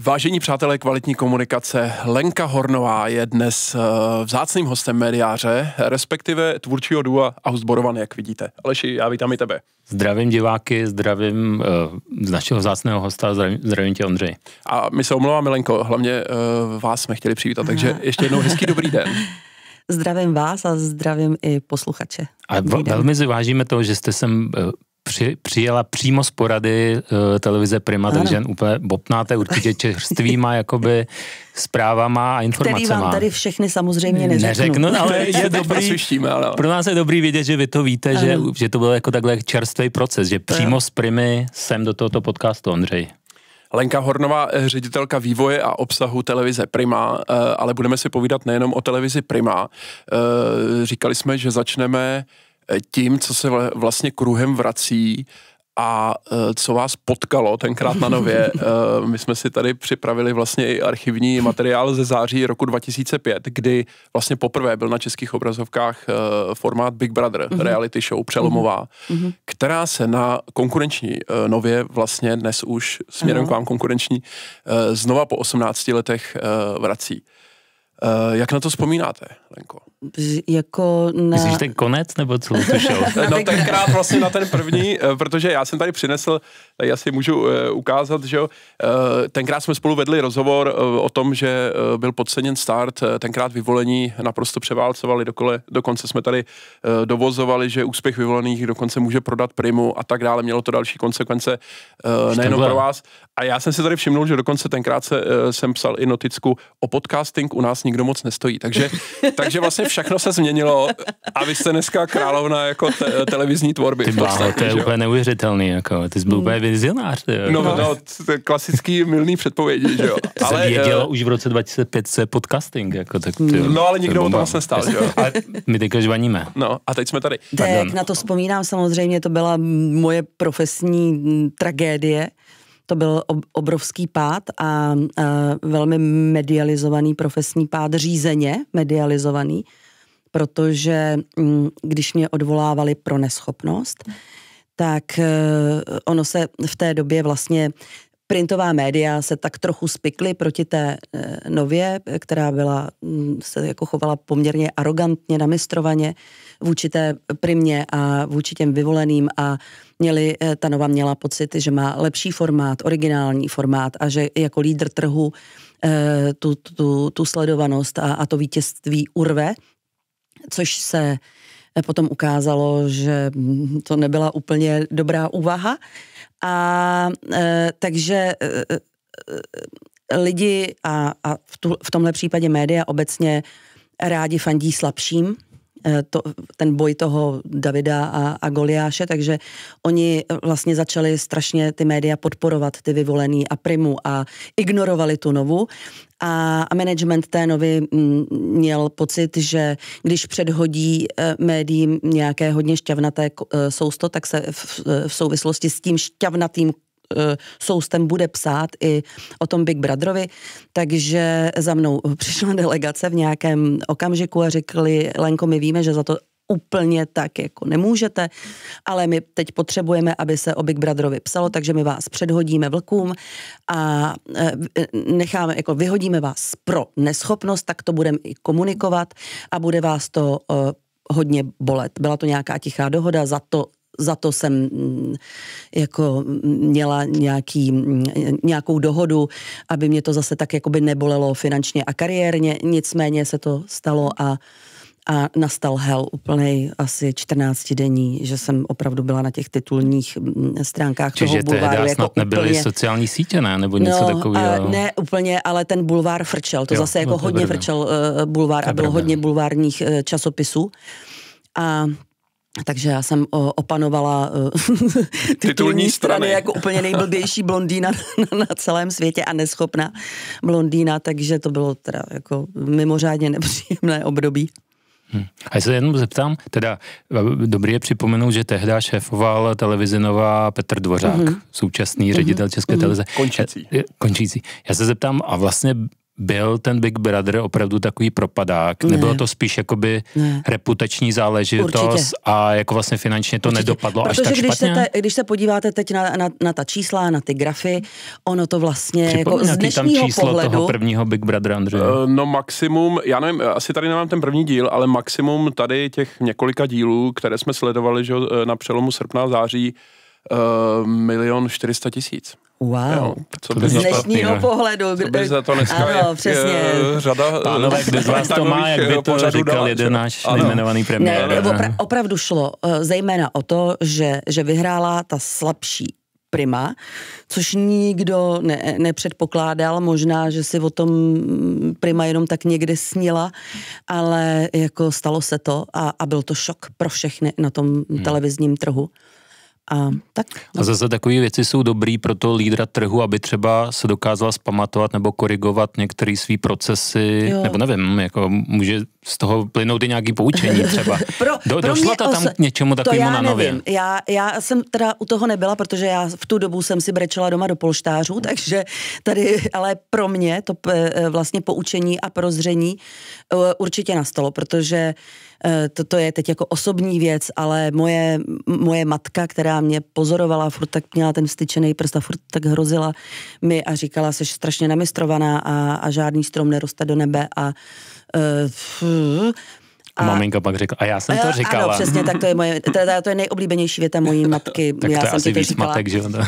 Vážení přátelé kvalitní komunikace, Lenka Hornová je dnes eh, vzácným hostem médiáře, respektive tvůrčího dua Ausborovan, jak vidíte. Aleši, já vítám i tebe. Zdravím diváky, zdravím uh, z našeho vzácného hosta, zdravím, zdravím tě Ondřej. A my se omlouváme, Lenko, hlavně uh, vás jsme chtěli přivítat, takže ještě jednou hezký dobrý den. Zdravím vás a zdravím i posluchače. A v, velmi zvážíme to, že jste sem při, přijela přímo z porady uh, televize Prima, ano. takže úplně bopnáte určitě čerstvýma jakoby zprávama a informacemi. Který vám tady všechny samozřejmě neřeknu. Neřeknu, ale je dobrý, ale... pro nás je dobrý vědět, že vy to víte, že, že to byl jako takhle čerstvý proces, že přímo z Primy jsem do tohoto podcastu, Ondřej. Lenka Hornová, eh, ředitelka vývoje a obsahu televize Prima, eh, ale budeme si povídat nejenom o televizi Prima. Říkali jsme, že začneme Eh, tím, co se vlastně kruhem vrací a eh, co vás potkalo tenkrát na nově. Eh, my jsme si tady připravili vlastně i archivní materiál ze září roku 2005, kdy vlastně poprvé byl na českých obrazovkách formát Big Brother, mm-hmm. reality show přelomová, mm-hmm. která se na konkurenční nově vlastně dnes už směrem mm-hmm. k vám konkurenční znova po 18 letech vrací. Jak na to vzpomínáte? Lenko? Jako na... Myslíš ten konec, nebo co? no tenkrát vlastně na ten první, eh, protože já jsem tady přinesl, eh, já si můžu eh, ukázat, že jo, tenkrát jsme spolu vedli rozhovor o tom, že byl podceněn start, tenkrát vyvolení naprosto převálcovali dokole, dokonce jsme tady dovozovali, že úspěch vyvolených dokonce může prodat primu a tak dále, mělo to další konsekvence nejenom pro vás. A já jsem si tady všiml, že dokonce tenkrát se, jsem psal i noticku o podcasting u nás nikdo moc nestojí, takže takže vlastně všechno se změnilo a vy jste dneska královna jako te- televizní tvorby. Ty bláho, to je úplně neuvěřitelný, jako, ty jsi byl úplně hmm. vizionář. No, jako. no, no klasický milný předpovědi, že jo. To ale, se vědělo eh, už v roce 2005 se podcasting, jako, tak ty, No, ale nikdo o tom vlastně stál, že jo. A my teďka žvaníme. No, a teď jsme tady. Tak, na to vzpomínám samozřejmě, to byla moje profesní tragédie, to byl obrovský pád a velmi medializovaný profesní pád, řízeně medializovaný, protože mm, když mě odvolávali pro neschopnost, tak e, ono se v té době vlastně printová média se tak trochu spikly proti té e, nově, která byla, mm, se jako chovala poměrně arrogantně, namistrovaně vůči té primě a vůči těm vyvoleným a měli, eh, nova měla pocit, že má lepší formát, originální formát a že jako lídr trhu eh, tu, tu, tu sledovanost a, a to vítězství urve, což se eh, potom ukázalo, že hm, to nebyla úplně dobrá úvaha. A takže lidi a, a v, tu, v tomhle případě média obecně rádi fandí slabším Eh, to, ten boj toho Davida a, a Goliáše, takže oni vlastně začali strašně ty média podporovat, ty vyvolený a primu a ignorovali tu novu a, a management té novy mm, měl pocit, že když předhodí eh, médiím nějaké hodně šťavnaté eh, sousto, tak se v, v souvislosti s tím šťavnatým Eh, soustem bude psát i o tom Big Brotherovi, takže za mnou přišla delegace v nějakém okamžiku a řekli, Lenko, my víme, že za to úplně tak jako nemůžete, ale my teď potřebujeme, aby se o Big Brotherovi psalo, takže my vás předhodíme vlkům a eh, necháme, jako vyhodíme vás pro neschopnost, tak to budeme i komunikovat a bude vás to eh, hodně bolet. Byla to nějaká tichá dohoda, za to za to jsem mm, jako mm, měla nějaký, mm, nějakou dohodu, aby mě to zase tak jakoby nebolelo finančně a kariérně, nicméně se to stalo a a nastal hell úplně asi 14 denní, že jsem opravdu byla na těch titulních stránkách Čiže toho bulváru. Čiže jako snad nebyly úplně... sociální sítě, ne? Nebo něco no, takového? Ne, úplně, ale ten bulvár frčel. To jo, zase no, jako hodně brvě. frčel uh, bulvár a bylo hodně bulvárních uh, časopisů. A takže já jsem eh, opanovala eh, titulní, titulní strany. strany jako úplně nejblbější blondýna na, celém světě a neschopná blondýna, takže to bylo teda jako mimořádně nepříjemné období. Hmm. A já se jenom zeptám, teda eh, dobrý je připomenout, že tehdy šéfoval televizi Nová Petr Dvořák, mm-hmm. současný ředitel mm-hmm. České mm-hmm. televize. Končící. Končící. Já se zeptám, a vlastně byl ten Big Brother opravdu takový propadák? Ne. Nebylo to spíš jakoby ne. reputační záležitost Určitě. a jako vlastně finančně to Určitě. nedopadlo Protože až tak když špatně? Se te, když se podíváte teď na, na, na ta čísla, na ty grafy, ono to vlastně jako z dnešního tam číslo pohledu... toho prvního Big Brother, Andrej? Uh, eh, no maximum, já nevím, asi tady nemám ten první díl, ale maximum tady těch několika dílů, které jsme sledovali že, eh, na přelomu srpna a září, uh, milion 400 tisíc. Wow. Jo, co by z dnešního to, pohledu. Co by za to dneska ano, přesně. Eh, řada eh, Pánové, kde z vás to má, jak by eh, to říkal jeden náš nejmenovaný premiér. Ne, opra- opravdu šlo zejména o to, že, že vyhrála ta slabší prima, což nikdo ne, nepředpokládal, možná, že si o tom mm, prima jenom tak někde snila, ale jako stalo se to a, a byl to šok pro všechny na tom hmm. televizním trhu. A, tak, no. a zase takové věci jsou dobrý pro toho lídra trhu, aby třeba se dokázala spamatovat nebo korigovat některé své procesy, jo. nebo nevím, jako může z toho plynout i nějaké poučení třeba. pro, Do, pro došla ta tam os... k něčemu takovému na nově? Já, já jsem teda u toho nebyla, protože já v tu dobu jsem si brečela doma do polštářů, takže tady, ale pro mě to eh, eh, vlastně poučení a prozření eh, určitě nastalo, protože Eh, toto je teď jako osobní věc, ale moje, moje matka, která mě pozorovala, furt tak měla ten styčený prst a furt tak hrozila mi a říkala, že jsi strašně namistrovaná a, a žádný strom neroste do nebe a uh, a, a maminka pak řekla, a já jsem to eh, říkala. Ano, přesně, tak to je, moje, teda, to je nejoblíbenější věta mojí matky. tak já je jsem asi víc říkala. matek, že ono.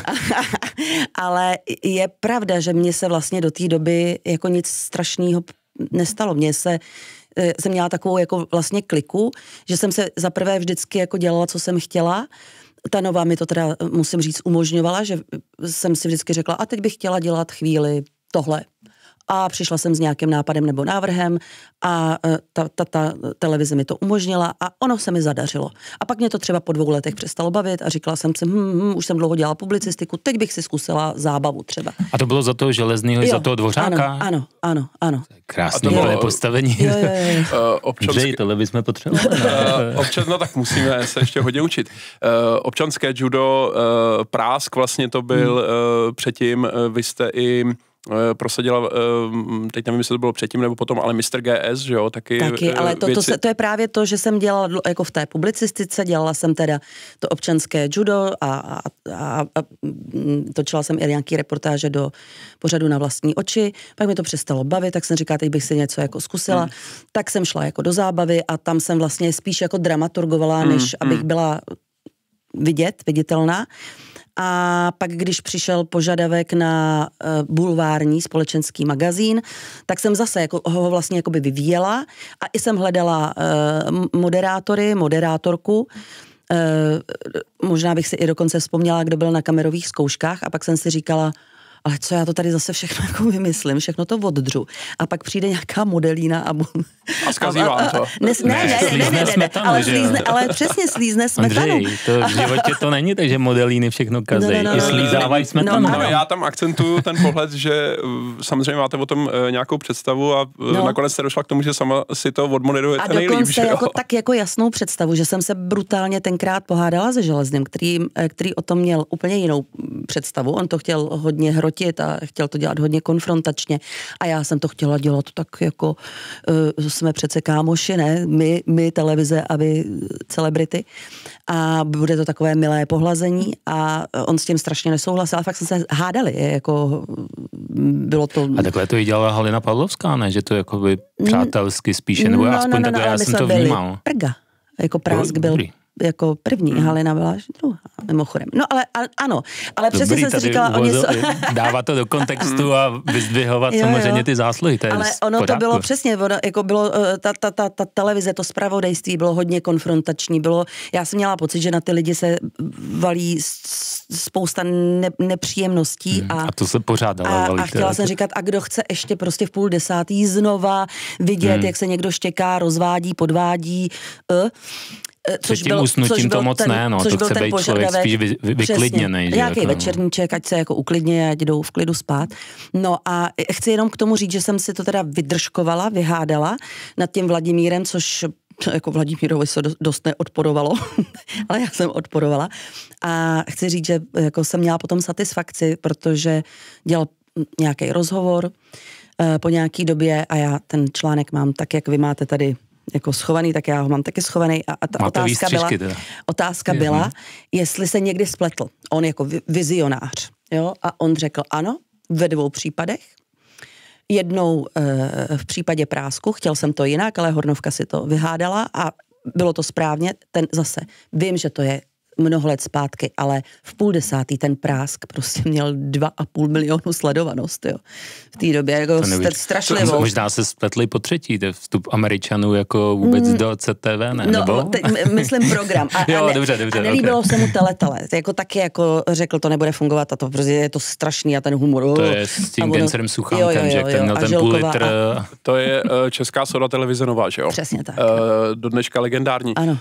Ale je pravda, že mě se vlastně do té doby jako nic strašného nestalo. Mně se Eh, jsem měla takovou jako vlastně kliku, že jsem se za prvé vždycky jako dělala, co jsem chtěla, ta nová mi to teda, eh, musím říct, umožňovala, že eh, jsem si vždycky řekla, a teď bych chtěla dělat chvíli tohle a přišla jsem s nějakým nápadem nebo návrhem a e, ta, ta, ta televize mi to umožnila a ono se mi zadařilo. A pak mě to třeba po dvou letech přestalo bavit a říkala jsem si, hm, hm, hm už jsem dlouho dělala publicistiku, teď bych si zkusila zábavu třeba. A to bylo za toho železného, za toho dvořáka? Ano, ano, ano. ano. Krásné bylo... postavení. Jo, jo, jo. uh, občanské... Dřej, tohle bychom potřebovali. uh, občan, no tak musíme se ještě hodně učit. Uh, občanské judo, uh, prásk vlastně to byl hmm. uh, předtím, uh, vy jste i Eh, prosadila, eh, teď nevím, jestli to bylo předtím nebo potom, ale Mr. GS, že jo, taky. Taky, eh, ale to, to, se, to je právě to, že jsem dělala jako v té publicistice, dělala jsem teda to občanské judo a, a, a, a mm, točila jsem i nějaký reportáže do pořadu na vlastní oči, pak mi to přestalo bavit, tak jsem říkala, teď bych si něco jako zkusila, hmm. tak jsem šla jako do zábavy a tam jsem vlastně spíš jako dramaturgovala, hmm, než hmm. abych byla vidět, viditelná. A pak, když přišel požadavek na e, bulvární společenský magazín, tak jsem zase jako, ho vlastně jakoby vyvíjela a i jsem hledala e, moderátory, moderátorku, e, možná bych si i dokonce vzpomněla, kdo byl na kamerových zkouškách a pak jsem si říkala, ale co já to tady zase všechno jako vymyslím, všechno to oddřu. A pak přijde nějaká modelína a... Bu... A zkazí vám to. Ne, ne, ne, ne, ne, ne, ne, ne ale, slízne, ale přesně slízne smetanu. Andřej, to v životě to není takže modelíny všechno kazí, no, no, no, i no, no. slízávají no, smetanu. No, no, já tam akcentuju ten pohled, že uh, samozřejmě máte o tom uh, nějakou představu a uh, no. nakonec jste došla k tomu, že sama si to odmoderujete nejlíp. A dokonce nejlíp, jako, tak jako jasnou představu, že jsem se brutálně tenkrát pohádala se Železným, který, eh, který o tom měl úplně jinou mm, představu. On to chtěl hodně hrot hrotit a chtěl to dělat hodně konfrontačně. A já jsem to chtěla dělat tak jako, uh, jsme přece kámoši, ne? My, my televize a vy celebrity. A bude to takové milé pohlazení a on s tím strašně nesouhlasil, ale fakt jsme se hádali, jako bylo to... A takhle to i dělala Halina Pavlovská, ne? Že to jako by přátelsky spíše, nebo no, aspoň no, no, takhle no, já jsem to vnímal. Prga jako prásk byl jako první, hmm. Halina až druhá, mimochodem. No ale a, ano, ale Dobrý, přesně jsem si říkala, oni jsou... dává to do kontextu a vyzdvihovat jo, samozřejmě ty zásluhy. To ale ono to bylo přesně, ono, jako bylo, eh, ta, ta, ta, ta televize, to spravodajství bylo hodně konfrontační, bylo, já jsem měla pocit, že na ty lidi se valí spousta ne, nepříjemností. Hmm. A, a to se pořád dalo a, valí. A chtěla jsem říkat, a kdo chce ještě prostě v půl desátý znova vidět, hmm. jak se někdo štěká, rozvádí, podvádí, uh, Eh, což Před tím bylo, usnutím což to moc ten, ne, no, což to chce být člověk spíš vy, vy, vyklidněný. Přesně, nějaký jako, večerníček, ať se jako uklidně, ať jdou v klidu spát. No a chci jenom k tomu říct, že jsem si to teda vydržkovala, vyhádala nad tím Vladimírem, což jako Vladimírovi se dost neodporovalo, ale já jsem odporovala. A chci říct, že jako jsem měla potom satisfakci, protože dělal nějaký rozhovor eh, po nějaký době a já ten článek mám tak, jak vy máte tady jako schovaný, tak já ho mám taky schovaný. A, a ta Máte otázka byla, teda. otázka Jasně. byla, mhm. jestli se někdy spletl. On jako vizionář. Jo? A on řekl ano, ve dvou případech. Jednou e, v případě prásku, chtěl jsem to jinak, ale Hornovka si to vyhádala a bylo to správně, ten zase, vím, že to je mnoho let zpátky, ale v půl desátý ten prásk prostě měl dva a půl milionu sledovanost, jo. V té době jako strašlivou. To, možná se spletli po třetí, to vstup Američanů jako vůbec mm, do CTV, ne? No, Nebo? Te, myslím program. A, jo, a ne, dobře, dobře. A nelíbilo okay. se mu teletele. Jako taky jako řekl, to nebude fungovat a to prostě je to strašný a ten humor. To uh, je s tím Gencerem Suchánkem, jo, jo, jo, že ten měl ten půl litr. A... To je eh, česká soda televize nová, že jo? Přesně tak. Uh, do dneška legendární. Ano. Uh,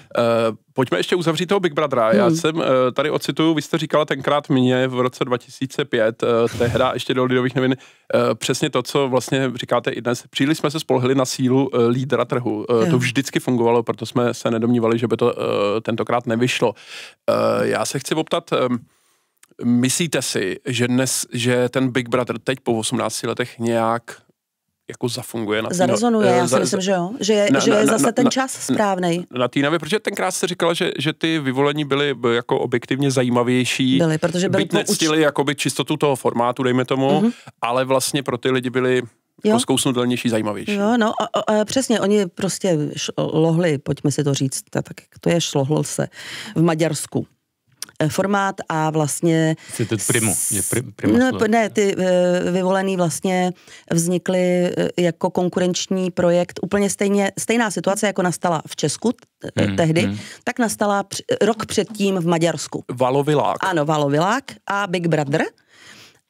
Pojďme ještě uzavřít toho Big Brothera. Já hmm. jsem eh, tady ocituju, vy jste říkala tenkrát mě v roce 2005, eh, tehda ještě do Lidových novin, eh, přesně to, co vlastně říkáte i dnes. Příliš jsme se spolehli na sílu lídra trhu. Hmm. To vždycky fungovalo, proto jsme se nedomnívali, že by to tentokrát nevyšlo. Já se chci optat, myslíte si, že dnes, že ten Big Brother teď po 18 letech nějak jako zafunguje. Na no, Zarezonuje, eh, já si myslím, že jo. Že je, na, že je na, zase na, ten čas správný. Na, na Týnavě, protože tenkrát se říkala, že, že ty vyvolení byly eh, jako objektivně zajímavější. Byly, protože byly pouč... jako jakoby čistotu toho formátu, dejme tomu, mm-hmm. ale vlastně pro ty lidi byly jako zkousnutelnější, zajímavější. Jo, no a, a, přesně, oni prostě šlohli, pojďme si to říct, tak to je šlohl se v Maďarsku. Eh, formát a vlastně... Primu. Je pr- prima no, ne, ty eh, vyvolený vlastně vznikly eh, jako konkurenční projekt. Úplně stejně, stejná situace, jako nastala v Česku t- hmm, tehdy, hmm. tak nastala rok předtím v Maďarsku. Valovilák. Ano, Valovilák a Big Brother.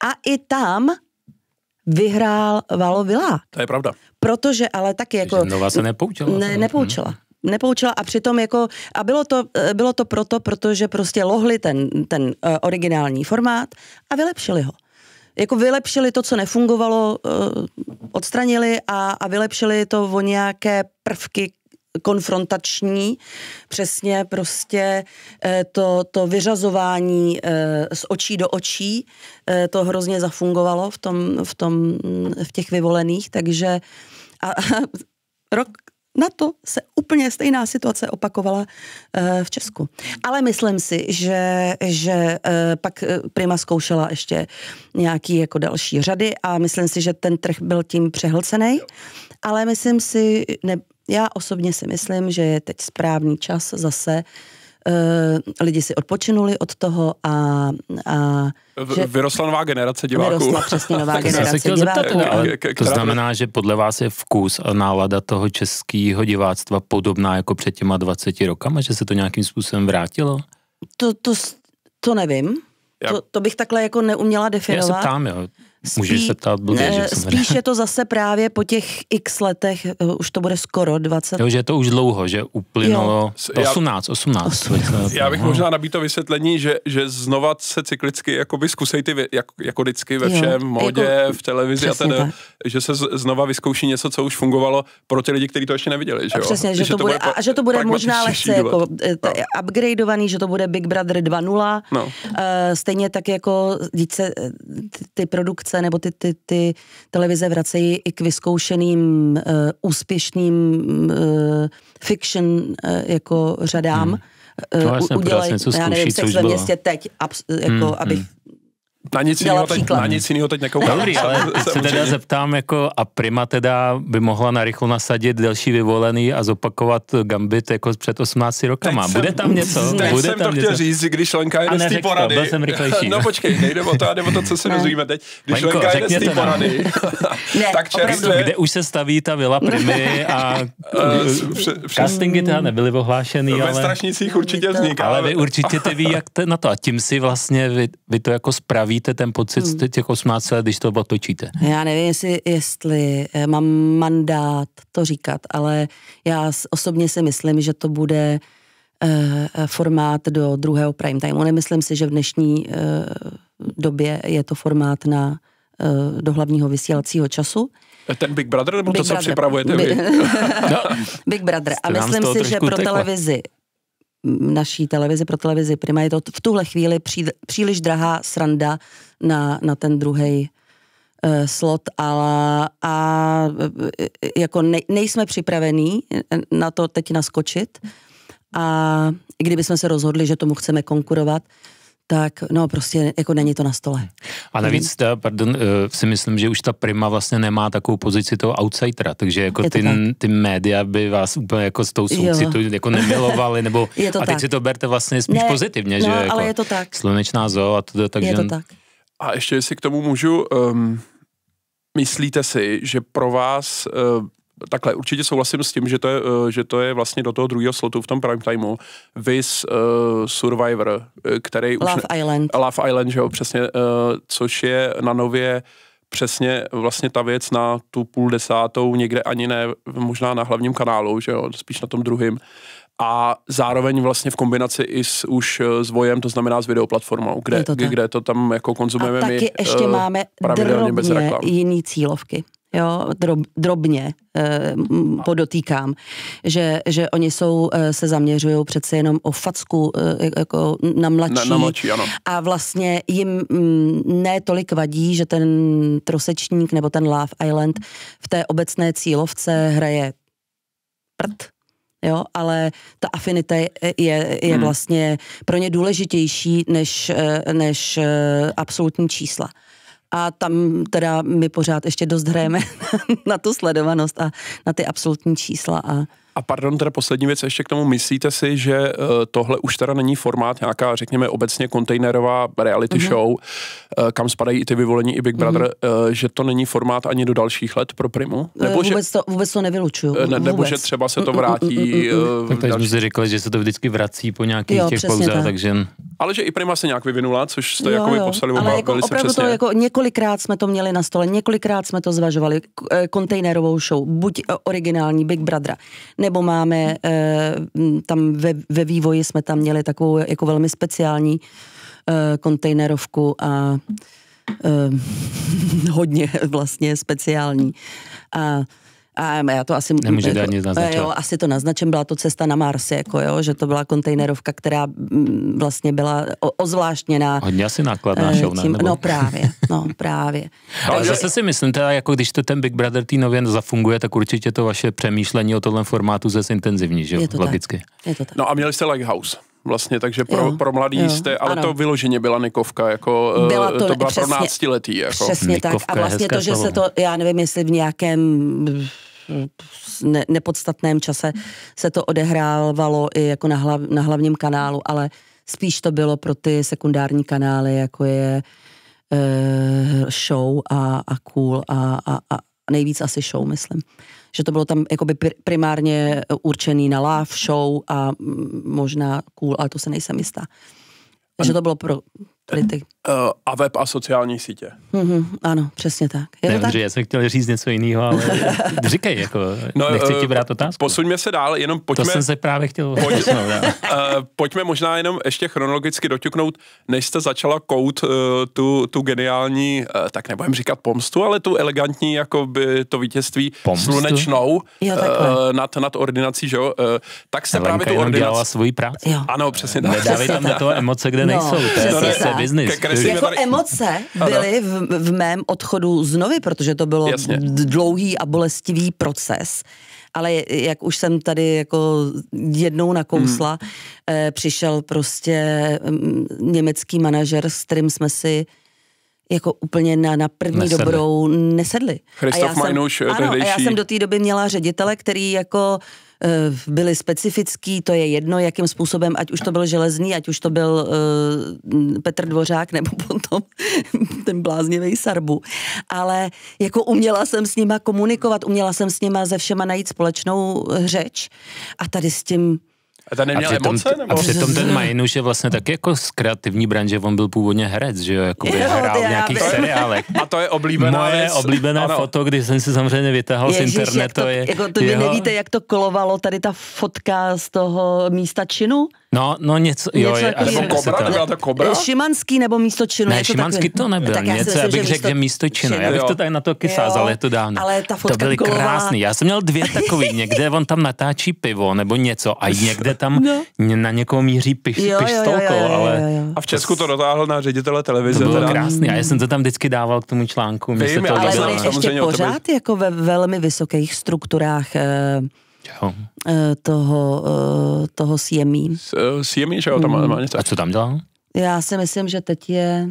A i tam vyhrál Valovilák To je pravda. Protože ale taky jako... Nová se nepoučila. Ne, no. nepoučila. Hmm nepoučila a přitom jako, a bylo to, eh, bylo to proto, protože prostě lohli ten, ten eh, originální formát a vylepšili ho jako vylepšili to, co nefungovalo, eh, odstranili a, a vylepšili to o nějaké prvky konfrontační, přesně prostě to, to vyřazování z očí do očí, to hrozně zafungovalo v, tom, v, tom, hm, v těch vyvolených, takže a, a rok na to se úplně stejná situace opakovala eh, v Česku. Ale myslím si, že, že eh, pak eh, Prima zkoušela ještě nějaký jako další řady a myslím si, že ten trh byl tím přehlcený. Ale myslím si, ne, já osobně si myslím, že je teď správný čas zase uh, Eh, lidi si odpočinuli od toho a... a že... Vyrostla nová generace diváků. Vyrostla přesně nová generace diváků. Zeptat, eh, to znamená, že podle vás je vkus a nálada toho českého diváctva podobná jako před těma 20 rokama, že se to nějakým způsobem vrátilo? To, to, to nevím. To, to bych takhle jako neuměla definovat. Já se ptám, jo. Spí, Můžeš se ptát blbě, ne, že Spíš je to zase právě po těch x letech, eh, už to bude skoro 20. Jo, že je to už dlouho, že uplynulo jo. 18, 18. 18. Já bych no. možná nabít to vysvětlení, že, že znova se cyklicky jakoby zkusej ty, jak, jako vždycky ve všem, jo. modě, jako, v televizi a tedy, že se znova vyzkouší něco, co už fungovalo pro ty lidi, kteří to ještě neviděli. Že jo? Přesně, že, že to, to bude, a že to bude možná lehce jako, eh, no. upgradeovaný, že to bude Big Brother 2.0. No. Uh, stejně tak jako, se ty produkce televize nebo ty, ty, ty televize vracejí i k vyzkoušeným uh, úspěšným uh, fiction uh, jako řadám. Hmm. To jasně, udělají, prostě něco zkouší, já nevím, sex ve městě teď, abs, jako, hmm, hmm. abych hmm na nic jiného teď, na nic jiného teď nekoukám. Dobrý, ale jsem, se teda zeptám, jako a Prima teda by mohla narychlo nasadit další vyvolený a zopakovat gambit jako před 18 rokama. Teď Bude jsem, tam něco? Teď Bude jsem tam to chtěl něco? říct, když Lenka je z té porady. To, jsem rychlejší. No počkej, nejde o to, nebo to, co se dozvíme teď. Když Lenko, Lenka je z té porady, tak čerstvě... Kde už se staví ta vila Primy a eh, eh, castingy teda nebyly ohlášený, ale... Ve strašnicích určitě vzniká. Ale vy určitě ty ví, jak na to. A tím si vlastně vy, vy to jako spravíte cítíte ten pocit hmm. těch 18 let, když to otočíte? Já nevím, jestli, jestli eh, mám mandát to říkat, ale já osobně si myslím, že to bude eh, eh, formát do druhého prime time. Nemyslím si, že v dnešní době je to formát na do hlavního vysílacího času. Ten Big Brother, nebo Big to, co brother. připravujete Big... vy? no. Big Brother. A myslím si, že pro televizi naší televizi pro televizi Prima je to v tuhle chvíli pří, příliš drahá sranda na, na ten druhý uh, eh, slot, ale a eh, jako ne, nejsme připravení eh, na to teď naskočit a kdybychom se rozhodli, že tomu chceme konkurovat, uh, tak no prostě jako není to na stole. Hmm. A navíc ta, pardon, eh, si myslím, že už ta Prima vlastně nemá takovou pozici toho outsidera, takže jako ty, tak. ty média by vás úplně jako s tou soucitou jako nemilovali, nebo je to a teď tak. si to berte vlastně spíš ne, pozitivně, no, že jako ale jako je to tak. slunečná zoo a to, takže... Je to tak. A ještě jestli k tomu můžu, um, myslíte si, že pro vás uh, takhle určitě souhlasím s tím, že to je, eh, že to je vlastně do toho druhého slotu v tom prime timeu. Vis uh, eh, Survivor, eh, který Love už... Love Island. Love Island, že jo, přesně, uh, což je na nově přesně vlastně ta věc na tu půl desátou, někde ani ne, možná na hlavním kanálu, že jo, spíš na tom druhém A zároveň vlastně v kombinaci i s, už s vojem, to znamená s videoplatformou, kde, to kde to tam jako konzumujeme a taky my. ještě uh, máme drobně jiný cílovky jo, drob, drobně eh, podotýkám, že, že oni jsou, eh, se zaměřují přece jenom o facku eh, jako na mladší. Na, na mladší ano. A vlastně jim mm, ne tolik vadí, že ten trosečník nebo ten Love Island v té obecné cílovce hraje prd, jo, ale ta afinita je, je, je hmm. vlastně pro ně důležitější než, než absolutní čísla a tam teda my pořád ještě dost hrajeme na tu sledovanost a na ty absolutní čísla a a pardon, teda poslední věc ještě k tomu. Myslíte si, že eh, tohle už teda není formát nějaká, řekněme, obecně kontejnerová reality mm-hmm. show, eh, kam spadají i ty vyvolení, i Big mhm. Brother, mm-hmm. že to není formát ani do dalších let pro Primu? Nebo vůbec, že, to, vůbec to nevylučuju. Ne, nebo vůbec. že třeba se to mm, mm, vrátí. Mm, mm, mm, mm, mm. Tak tady jsme si řekli, že se to vždycky vrací po nějakých jo, těch pauzách, takže... Ale že i prima se nějak vyvinula, což jste jo, jako jo, popsali oba jako velice opravdu přesně. To jako několikrát jsme to měli na stole, několikrát jsme to zvažovali, eh, kontejnerovou show, buď eh, originální Big Brother, nebo máme eh, tam ve, ve vývoji jsme tam měli takovou jako velmi speciální kontejnerovku a hodně vlastně speciální. A a já to asi... Nemůže jako, ani naznačovat. Jo, asi to naznačím, byla to cesta na Mars, jako jo, že to byla kontejnerovka, která vlastně byla o, ozvláštněná. Hodně asi nákladná show, eh, tím, ne? No právě, no právě. Ale Takže, zase si myslím teda, jako když to ten Big Brother tý nově zafunguje, tak určitě to vaše přemýšlení o tomhle formátu zase intenzivní, že jo? Je to Logicky. Tak. Je to tak. No a měli jste Lighthouse vlastně, takže pro, jo, pro mladý jo, jste, ale ano. to vyloženě byla Nikovka, jako eh, byla to, to byla přesně, pro náctiletý. Jako. Přesně Nikovka tak a vlastně to, že slovo. se to, já nevím, jestli v nějakém ne, nepodstatném čase se to odehrávalo i jako na, hlav, na hlavním kanálu, ale spíš to bylo pro ty sekundární kanály, jako je e, show a, a cool a, a, a nejvíc asi show, myslím. Že to bylo tam jakoby primárně určený na live show a mm, možná cool, ale to se nejsem jistá. Že to bylo pro tady ty Eh, a web a sociální sítě. Mm-hmm, ano, přesně tak. Je ne, tak? že já jsem chtěl říct něco jiného, ale říkej, jako, no, nechci eh, ti brát otázku. Posuňme se dál, jenom pojďme... To jsem se právě chtěl pojď, uh, Pojďme možná jenom ještě chronologicky dotuknout, než jste začala kout uh, tu, tu geniální, uh, tak nebudem říkat pomstu, ale tu elegantní, jako by to vítězství pomstu? slunečnou jo, uh, nad, nad ordinací, že jo? Uh, tak se právě tu ordinaci... dělala svoji práci. Jo. Ano, přesně tak. Nedávej tam do toho emoce, kde no, nejsou. To je no, prostě business jako tady... emoce byly v, v mém odchodu znovy, protože to bylo Jasně. dlouhý a bolestivý proces ale jak už jsem tady jako jednou nakousla, mm. eh, přišel prostě mm, německý manažer, s kterým jsme si jako úplně na, na první nesedli. dobrou nesedli. Christoph eh, a já, jsem, ano, tehdejší... a já jsem do té doby měla ředitele, který jako Eh, byly specifický, to je jedno, jakým způsobem, ať už to byl železný, ať už to byl uh, Petr Dvořák nebo potom ten bláznivý Sarbu. Ale jako uměla jsem s nima komunikovat, uměla jsem s nima ze všema najít společnou eh, řeč a tady s tím a ten neměl a přitom, emoce? Nebo? A přitom ten Majnuš je vlastně taky jako z kreativní branže, on byl původně herec, že jo, jako by hrál v nějakých by... seriálech. A to je oblíbená Moje věc. oblíbená ano. foto, když jsem si samozřejmě vytáhl z internetu. Jak to, je, jako to jeho... vy nevíte, jak to kolovalo, tady ta fotka z toho místa činu? No, no něco, něco jo, je, nebo Kobra, nebyla to Kobra? Šimanský nebo místo činu. Ne, Šimanský to nebyl, no, tak něco, já bych řekl, že místo činu. Já bych to tady na to sázal, ale je to dávno. Ale ta fotka to byly golová. krásný. Já jsem měl dvě takový, někde on tam natáčí pivo nebo něco a no. někde tam no. na někoho míří piš, jo, pištolkou. Jo, jo, jo, ale a v Česku to dotáhl na ředitele televize. To bylo krásný a já jsem to tam vždycky dával k tomu článku. Vím, ale ještě pořád jako ve velmi vysokých strukturách eh, jo. Eh, toho, eh, toho Siemí. Siemí, eh, e, že jo, tam hmm. má, něco. A co tam dělá? Já si myslím, že teď je...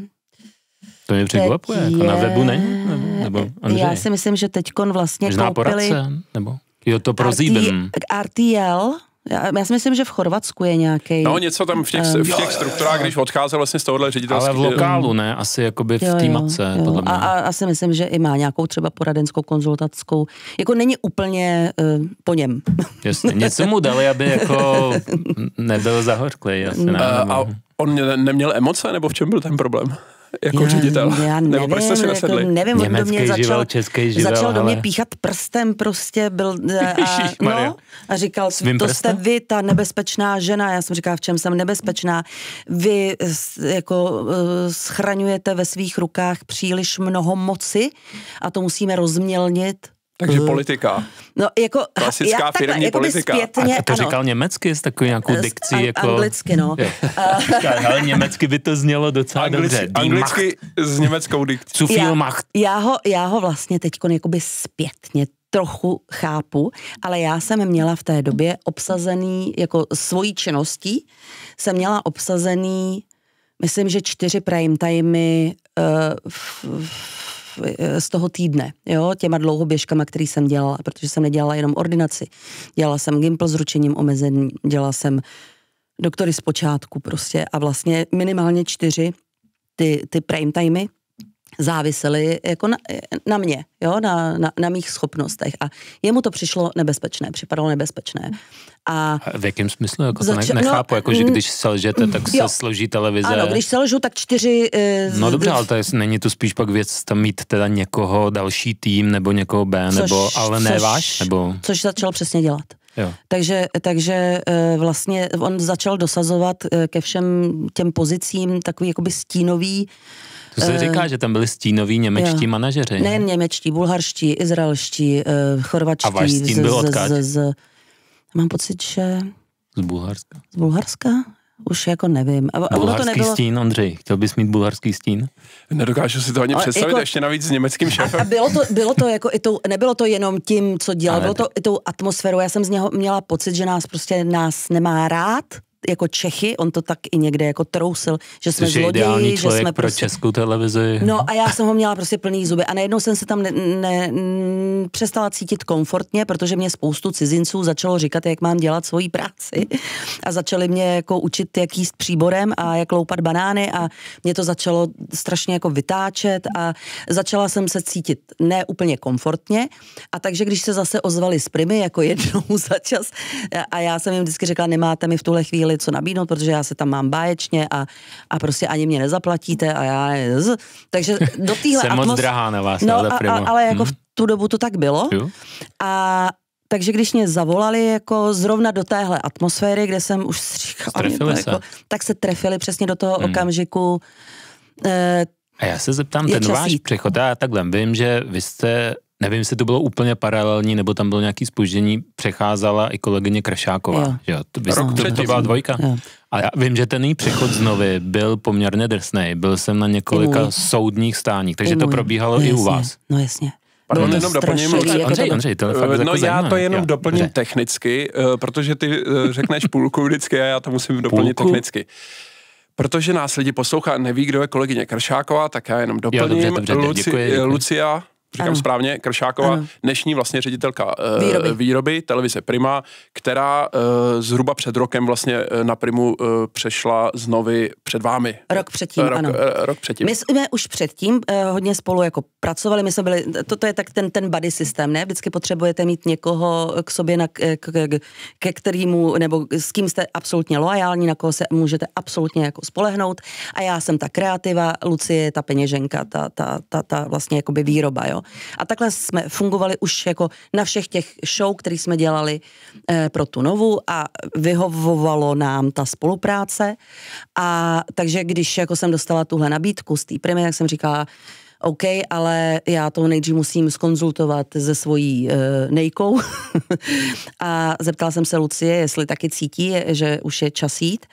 To mě překvapuje, je... jako na webu není? Nebo, Já si myslím, že teď vlastně Možná koupili... Poradce, nebo? Jo, to pro RT, RTL, já, já si myslím, že v Chorvatsku je nějaký. No, něco tam v těch, eh, v těch jo, strukturách, jo, jo. když odcházel vlastně z tohohle ředitelství. Ale v lokálu, ne? Asi jakoby v týmace. matce. Jo. A, a asi myslím, že i má nějakou třeba poradenskou, konzultatskou. Jako není úplně uh, po něm. Jasně, něco mu dali, aby jako nebyl zahořklý. Asi, a, mm. eh, a on neměl emoce, nebo v čem byl ten problém? jako ředitel? Já nevím, Nebo proč jste si Jako, nevím, on do mě živel, začal, český živel, začal do mě píchat prstem prostě byl a, no, a říkal, Svým to prstem? jste vy, ta nebezpečná žena. Já jsem říkal, v čem jsem nebezpečná. Vy jako eh, schraňujete ve svých rukách příliš mnoho moci a to musíme rozmělnit takže eh, politika. No, jako, Klasická já, firmní takhle, politika. Zpětně, a to ano. říkal německy eh, s takovou nějakou dikcí. An, jako... Anglicky, no. Eh, ale německy by to znělo docela anglicky, dobře. Anglicky s německou dikcí. Já, Macht. Já ho, já ho vlastně teď zpětně trochu chápu, ale já jsem měla v té době obsazený, jako svojí činností, jsem měla obsazený, myslím, že čtyři prime timey uh, v, v Eh, z toho týdne, jo, těma dlouhoběžkama, který jsem dělala, protože jsem nedělala jenom ordinaci. Dělala jsem gimpl s ručením omezeným, dělala jsem doktory z počátku prostě a vlastně minimálně čtyři ty, ty prime timey, závisely jako na, na mě, jo, na, na, na mých schopnostech a jemu to přišlo nebezpečné, připadalo nebezpečné. A v jakém smyslu? Jako zač- to ne- no, nechápu, no, jako, že mm, když lžete, tak se jo. složí televize. Ano, když lžu, tak čtyři... Uh, no dobře, ale to je, není to spíš pak věc tam mít teda někoho, další tým nebo někoho B, což, nebo ale ne což, váš? Nebo... Což začal přesně dělat. Jo. Takže, takže eh, vlastně on začal dosazovat eh, ke všem těm pozicím takový jakoby stínový to se říká, ehm, že tam byli stínoví němečtí jo. manažeři. Ne, němečtí, bulharští, izraelští, eh, chorvačtí. A váš stín byl odkáď? Z, z, z, mám pocit, že... Z Bulharska. Z Bulharska? Už jako nevím. A bulharský to nebylo... stín, Ondřej, chtěl bys mít bulharský stín? Nedokážu si to ani představit, jako... ještě navíc s německým šéfem. A, a bylo, to, bylo to jako i tou, nebylo to jenom tím, co dělal, Ale... bylo to i tou atmosférou. Já jsem z něho měla pocit, že nás prostě nás nemá rád, jako Čechy, on to tak i někde jako trousil, že jsme Což zloději, že jsme pro prostě... českou televizi. No a já jsem ho měla prostě plný zuby a najednou jsem se tam ne, ne, ne, přestala cítit komfortně, protože mě spoustu cizinců začalo říkat, jak mám dělat svoji práci a začali mě jako učit, jak jíst příborem a jak loupat banány a mě to začalo strašně jako vytáčet a začala jsem se cítit ne úplně komfortně a takže když se zase ozvali z primy jako jednou za čas a já jsem jim vždycky řekla, nemáte mi v tuhle chvíli měli co nabídnout, protože já se tam mám báječně a, a prostě ani mě nezaplatíte a já... Z, takže do téhle atmosféry... moc drahá na vás. No, a, a, ale jako hmm. v hm? tu dobu to tak bylo. A, takže když mě zavolali jako zrovna do téhle atmosféry, kde jsem už říkala, se. Jako, tak se trefili přesně do toho hmm. okamžiku. E, a já se zeptám, ten váš přechod, já takhle vím, že vy jste nevím, jestli to bylo úplně paralelní, nebo tam bylo nějaký spoždění, přecházela i kolegyně Krašáková. Jo. jo, to, Rok no, To byla dvojka. Jo. A já vím, že ten její přechod znovy byl poměrně drsný. Byl jsem na několika soudních stáních, takže to probíhalo no, i u vás. No jasně. Pardon, no, jenom doplním. Jako Andřej, to... Andřej, je fakt eh, jako No jako já to jenom já, doplním Dobře. technicky, eh, protože ty eh, řekneš půlku vždycky a já to musím půlku? doplnit technicky. Protože nás lidi poslouchá, neví, kdo je kolegyně Kršáková, tak já jenom doplním. Jo, dobře, dobře, Luci, děkuji, děkuji. Lucia říkám ano. správně, Kršáková, ano. dnešní vlastně ředitelka uh, výroby. výroby televize Prima, která uh, zhruba před rokem vlastně eh, na Primu uh, přešla z před vámi. Rok předtím, rok, ano. Uh, rok předtím. My jsme už předtím uh, hodně spolu jako pracovali, my jsme byli, toto to je tak ten, ten buddy systém, ne? Vždycky potřebujete mít někoho k sobě, na, k, k, k, ke kterému, nebo s kým jste absolutně loajální, na koho se můžete absolutně jako spolehnout. A já jsem ta kreativa, Lucie je ta peněženka, ta, ta, ta, ta vlastně jakoby výroba, jo. A takhle jsme fungovali už jako na všech těch show, které jsme dělali e, pro tu novu a vyhovovalo nám ta spolupráce. A takže když jako jsem dostala tuhle nabídku z té premiéry, jak jsem říkala, OK, ale já to nejdřív musím skonzultovat se svojí uh, nejkou. a zeptala jsem se Lucie, jestli taky cítí, že už je čas jít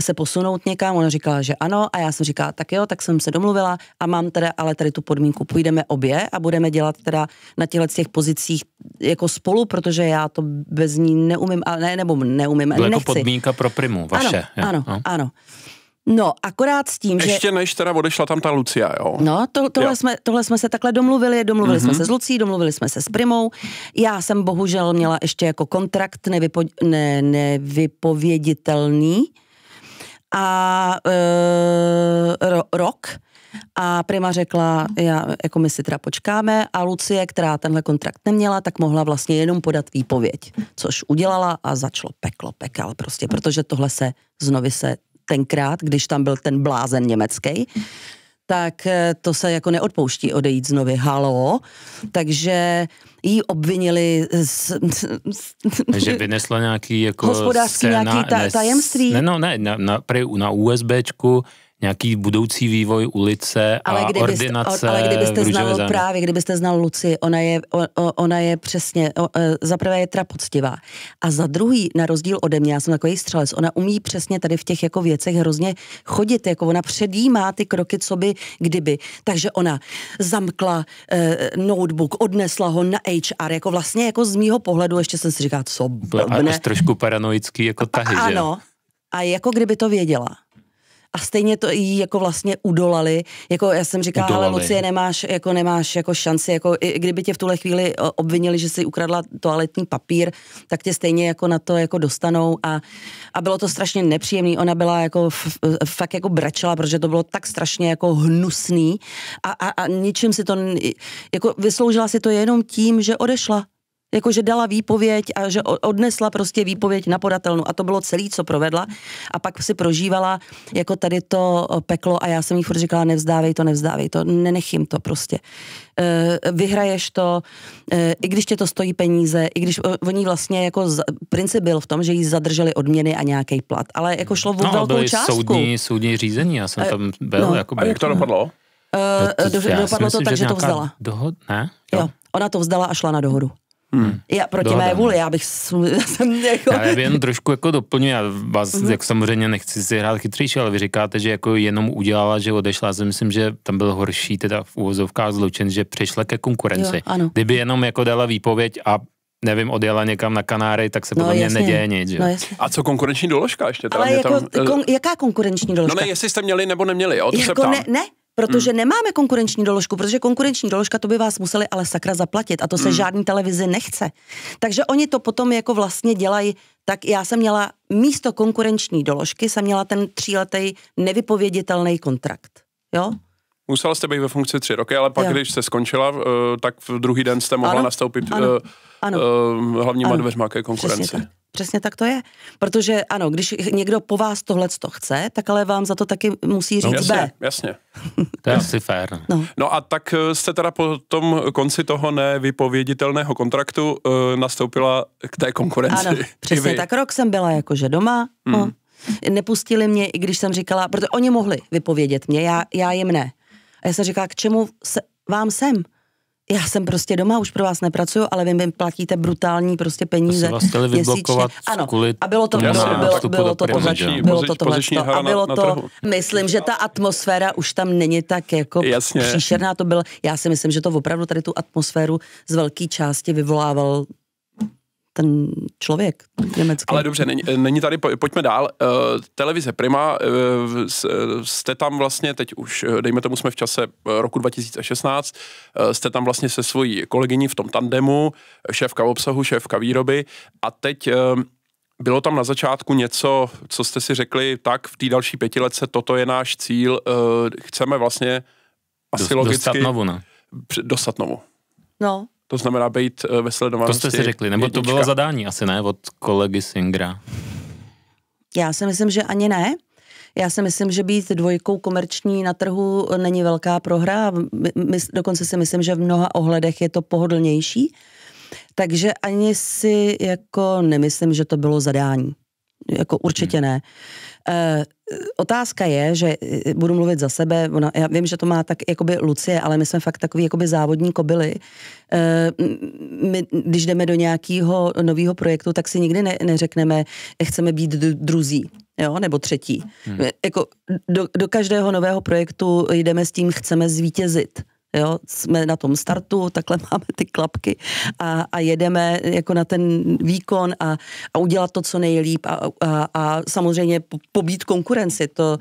se posunout někam. Ona říkala, že ano. A já jsem říkala, tak jo, tak jsem se domluvila a mám teda ale tady tu podmínku. Půjdeme obě a budeme dělat teda na těchto těch pozicích jako spolu, protože já to bez ní neumím, ale ne, nebo neumím, Byla jako nechci. jako podmínka pro primu vaše. Ano, ano, no. ano. No, akorát s tím, Ještě že... Ještě než teda odešla tam ta Lucia, jo? No, to, tohle, jo. Jsme, tohle jsme se takhle domluvili, domluvili mm-hmm. jsme mhm. se s Lucí, domluvili jsme se s Primou. Já jsem bohužel měla ještě jako kontrakt nevypo, ne, nevypověditelný a e, ro, rok a Prima řekla, já, jako my si teda počkáme a Lucie, která tenhle kontrakt neměla, tak mohla vlastně jenom podat výpověď, což udělala a začalo peklo, pekal prostě, protože tohle se znovu se tenkrát, když tam byl ten blázen německý, tak eh, to se jako neodpouští odejít znovu. Halo. Takže jí obvinili z, že vynesla nějaký jako hospodářský scéna, nějaký tajemství. Ne, no, ne, na, na, na USBčku nějaký budoucí vývoj ulice ale kdybyste, ordinace Ale kdybyste znal zámě. právě, kdybyste znal Luci, ona je, ona je přesně, e, za prvé je trapoctivá a za druhý, na rozdíl ode mě, já jsem takový střelec, ona umí přesně tady v těch jako věcech hrozně chodit, jako ona předjímá ty kroky, co by kdyby. Takže ona zamkla eh, notebook, odnesla ho na HR, jako vlastně jako z mýho pohledu ještě jsem si říkal, co blbne. A trošku paranoický jako tahy, a, Ano, a jako kdyby to věděla a stejně to jí jako vlastně udolali. Jako já jsem říkala, udolali. ale Lucie, nemáš, jako nemáš jako šanci, jako i kdyby tě v tuhle chvíli obvinili, že si ukradla toaletní papír, tak tě stejně jako na to jako dostanou a, a bylo to strašně nepříjemný. Ona byla jako f, fakt jako bračela, protože to bylo tak strašně jako hnusný a, a, a ničím si to, jako vysloužila si to jenom tím, že odešla jakože dala výpověď a že odnesla prostě výpověď na podatelnu a to bylo celé, co provedla a pak si prožívala jako tady to peklo a já jsem jí furt říkala nevzdávej to, nevzdávej to, nenechím to prostě. E, vyhraješ to, e, i když tě to stojí peníze, i když oni vlastně jako princip byl v tom, že jí zadrželi odměny a nějaký plat, ale jako šlo o no, velkou byly částku. Soudní, soudní řízení, já jsem e, tam no. byl. No. jako a jak to dopadlo? Uh, no, do, dopadlo myslím, to tak, že, že to vzdala. Dohod, ne? Jo. jo. Ona to vzdala a šla na dohodu. Hmm. Já proti Dohoda. mé vůli, já bych já jsem jako... Já jen trošku jako doplňuji, já vás mm hmm. jako samozřejmě nechci si hrát chytřejší, ale vy říkáte, že jako jenom udělala, že odešla, já si myslím, že tam byl horší teda v úvozovkách zločin, že přišla ke konkurenci. Jo, ano. Kdyby jenom jako dala výpověď a nevím, odjela někam na Kanáry, tak se no, podle mě jasně. neděje nic. Že? No, a co konkurenční doložka ještě? Teda Ale jako, tam... kon, eh, jaká konkurenční no, doložka? No ne, jestli jste měli nebo neměli, jo? To jako se ptám. Ne, ne, Protože hmm. nemáme konkurenční doložku, protože konkurenční doložka to by vás museli ale sakra zaplatit a to se hmm. žádný televizi nechce. Takže oni to potom jako vlastně dělají, tak já jsem měla místo konkurenční doložky, jsem měla ten tříletý nevypověditelný kontrakt. Jo? Musela jste být ve funkci tři roky, ale pak, jo. když se skončila, eh, tak v druhý den jste mohla ano. nastoupit ano. Eh, ano. Eh, hlavníma ano. dveřma ke konkurenci. Přesně tak to je. Protože ano, když někdo po vás tohle to chce, tak ale vám za to taky musí říct no, jasně, B. Jasně, To je asi fér. No. no a tak eh, jste teda po tom konci toho nevypověditelného kontraktu uh, nastoupila k té konkurenci. Ano, přesně tak. Rok jsem byla jakože doma. No. Hmm. No. Nepustili mě, i když jsem říkala, protože oni mohli vypovědět mě, já, já jim ne. A já jsem říkala, k čemu se, vám sem? já jsem prostě doma, už pro vás nepracuju, ale vy mi platíte brutální prostě peníze. Vás vyblokovat ano, kvůli a bylo to, bylo, bylo, bylo, to tohle, bylo to to a bylo to, myslím, že ta atmosféra už tam není tak jako Jasně. příšerná to byla. Já si myslím, že to opravdu tady tu atmosféru z velké části vyvolával ten člověk německý. Ale dobře, není, není tady, pojďme dál. Eh, televize Prima, eh, eh, jste tam vlastně, teď už, dejme tomu, jsme v čase roku 2016, jste tam vlastně se svojí kolegyní v tom tandemu, šéfka obsahu, šéfka výroby a teď bylo tam na začátku něco, co jste si řekli, tak v té další pětiletce toto je náš cíl, chceme vlastně asi logicky... Dostat novu, ne? Dostat novu. No, to znamená být eh, ve sledovanosti. To jste si řekli, nebo jednička. to bylo zadání asi, ne, od kolegy Singra? Já si myslím, že ani ne. Já si myslím, že být dvojkou komerční na trhu není velká prohra. My, my, dokonce si myslím, že v mnoha ohledech je to pohodlnější. Takže ani si jako nemyslím, že to bylo zadání. Jako určitě hmm. ne. E, otázka je, že eh, budu mluvit za sebe, ona, já vím, že to má tak jakoby Lucie, ale my jsme fakt takový jakoby závodní kobily, Eh, my, když jdeme do nějakého nového projektu, tak si nikdy ne, neřekneme, eh, chceme být druzí jo, nebo třetí. Hmm. Eh, jako do, do každého nového projektu jdeme s tím, chceme zvítězit. Jo, jsme na tom startu, takhle máme ty klapky a, a jedeme jako na ten výkon a, a udělat to, co nejlíp a, a, a samozřejmě pobít konkurenci, to,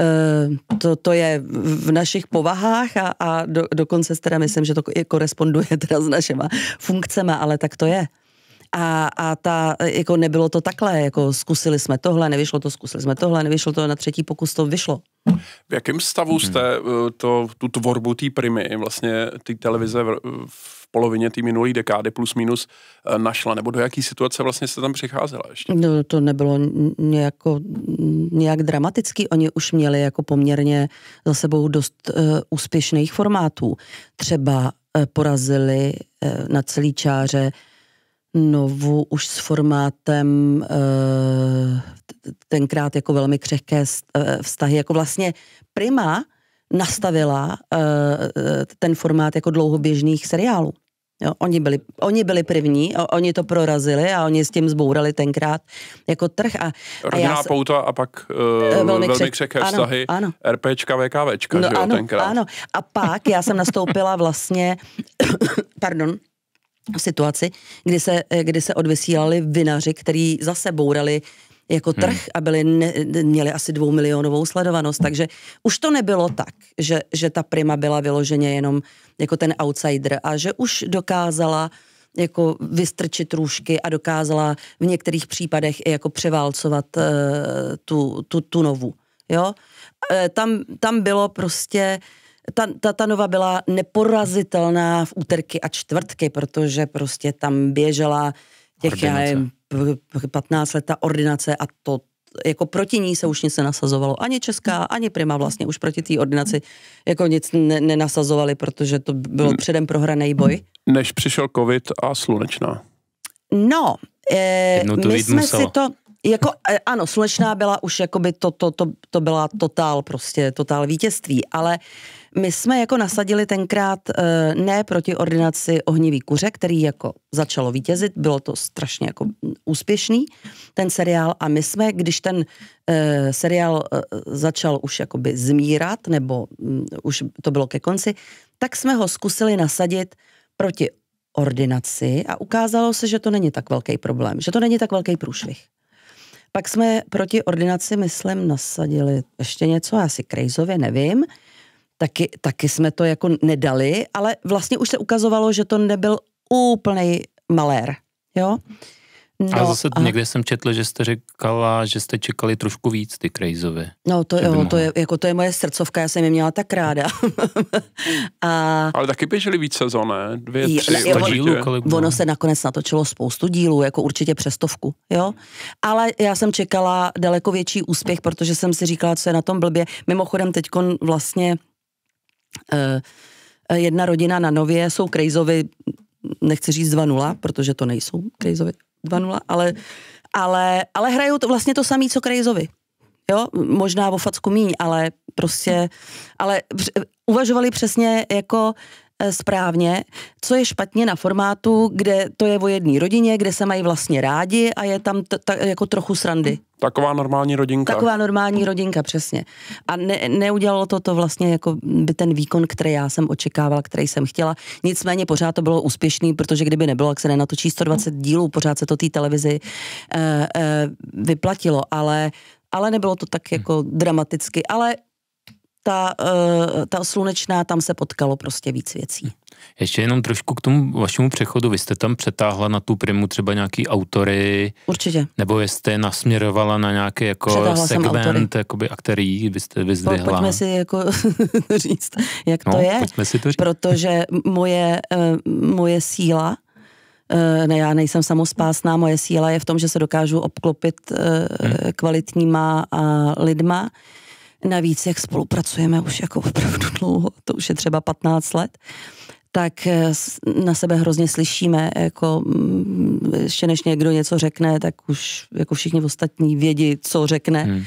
Eh, to, to je v našich povahách a, a do, dokonce teda myslím, že to i koresponduje teda s našima funkcemi, ale tak to je a, a ta, jako nebylo to takhle, jako zkusili jsme tohle, nevyšlo to, zkusili jsme tohle, nevyšlo to, na třetí pokus to vyšlo. V jakém stavu jste eh, to, tu tvorbu té primy, vlastně ty televize v, v polovině té minulé dekády plus minus eh, našla, nebo do jaký situace vlastně se tam přecházela ještě? No, to nebylo nějako, nějak dramatický. Oni už měli jako poměrně za sebou dost uh, úspěšných formátů. Třeba uh, porazili uh, na celý čáře Novu už s formátem uh, tenkrát jako velmi křehké vztahy, jako vlastně Prima nastavila uh, ten formát jako dlouhoběžných seriálů. Jo, oni, byli, oni byli první, o, oni to prorazili a oni s tím zbourali tenkrát jako trh. A, Rodinná a já, pouta a pak uh, velmi, velmi křehké vztahy, ano, ano. RPčka, VKVčka, no, že jo, ano, tenkrát. Ano, a pak já jsem nastoupila vlastně, pardon, v situaci, kdy se, eh, kdy se odvysílali vinaři, kteří zase bourali uh, jako hmm. trh hmm. a byli ne, měli asi dvoumilionovou sledovanost, hmm. takže už to nebylo tak, že, že ta Prima byla vyloženě jenom jako ten outsider a že už dokázala jako vystrčit růžky a dokázala v některých případech i jako převálcovat uh, tu, tu, tu novu. Jo? E, tam, tam bylo prostě ta, ta, ta nova byla neporazitelná v úterky a čtvrtky, protože prostě tam běžela těch, já 15 let ta ordinace a to jako proti ní se už nic nenasazovalo. Ani česká, ani prima vlastně už proti té ordinaci jako nic ne- nenasazovali, protože to byl hmm. předem prohraný boj. Než přišel covid a slunečná. No, e, to my jsme muselo. si to, jako, eh, ano, slunečná byla už, jakoby to, to, to, to byla totál prostě, totál vítězství, ale my jsme jako nasadili tenkrát eh, ne proti ordinaci ohnivý kuře, který jako začalo vítězit, bylo to strašně jako úspěšný, ten seriál a my jsme, když ten eh, seriál eh, začal už jakoby zmírat, nebo mm, už to bylo ke konci, tak jsme ho zkusili nasadit proti ordinaci a ukázalo se, že to není tak velký problém, že to není tak velký průšvih. Pak jsme proti ordinaci, myslím, nasadili ještě něco, asi krejzově nevím, taky, taky jsme to jako nedali, ale vlastně už se ukazovalo, že to nebyl úplný malér, jo. No, a zase a... někde jsem četla, že jste říkala, že jste čekali trošku víc ty krejzovy. No to, jo, to, je, jako to je moje srdcovka, já jsem je měla tak ráda. a... Ale taky běželi víc sezon, Dvě, tři, ne, jo, dílu, kolik Ono se nakonec natočilo spoustu dílů, jako určitě přestovku, jo. Ale já jsem čekala daleko větší úspěch, protože jsem si říkala, co je na tom blbě. Mimochodem teď vlastně Eh, jedna rodina na Nově jsou Krejzovi, nechci říct 2-0, protože to nejsou Krejzovi 2-0, ale, ale, ale hrajou to vlastně to samé, co Krejzovi. Jo, možná o facku míň, ale prostě, ale uvažovali přesně jako eh, správně, co je špatně na formátu, kde to je o jedné rodině, kde se mají vlastně rádi a je tam t- t- jako trochu srandy. Taková normální rodinka. Taková normální rodinka, přesně. A ne, neudělalo to to vlastně jako by ten výkon, který já jsem očekávala, který jsem chtěla. Nicméně pořád to bylo úspěšný, protože kdyby nebylo, jak se nenatočí 120 dílů, pořád se to té televizi uh, uh, vyplatilo, ale ale nebylo to tak jako dramaticky, ale ta, eh, ta slunečná, tam se potkalo prostě víc věcí. Ještě jenom trošku k tomu vašemu přechodu. Vy jste tam přetáhla na tu primu třeba nějaký autory? Určitě. Nebo jste nasměrovala na nějaký jako přetáhla segment, jakoby, a který byste vyzdvihla? Po, pojďme si jako říct, jak no, to je. Si to říct. Protože moje, eh, moje síla eh, ne, já nejsem samospásná, moje síla je v tom, že se dokážu obklopit hmm. kvalitníma lidma, navíc, jak spolupracujeme už jako opravdu dlouho, to už je třeba 15 let, tak eh, na sebe hrozně slyšíme, jako mm, ještě než někdo něco řekne, tak už jako všichni ostatní vědí, co řekne. Hmm.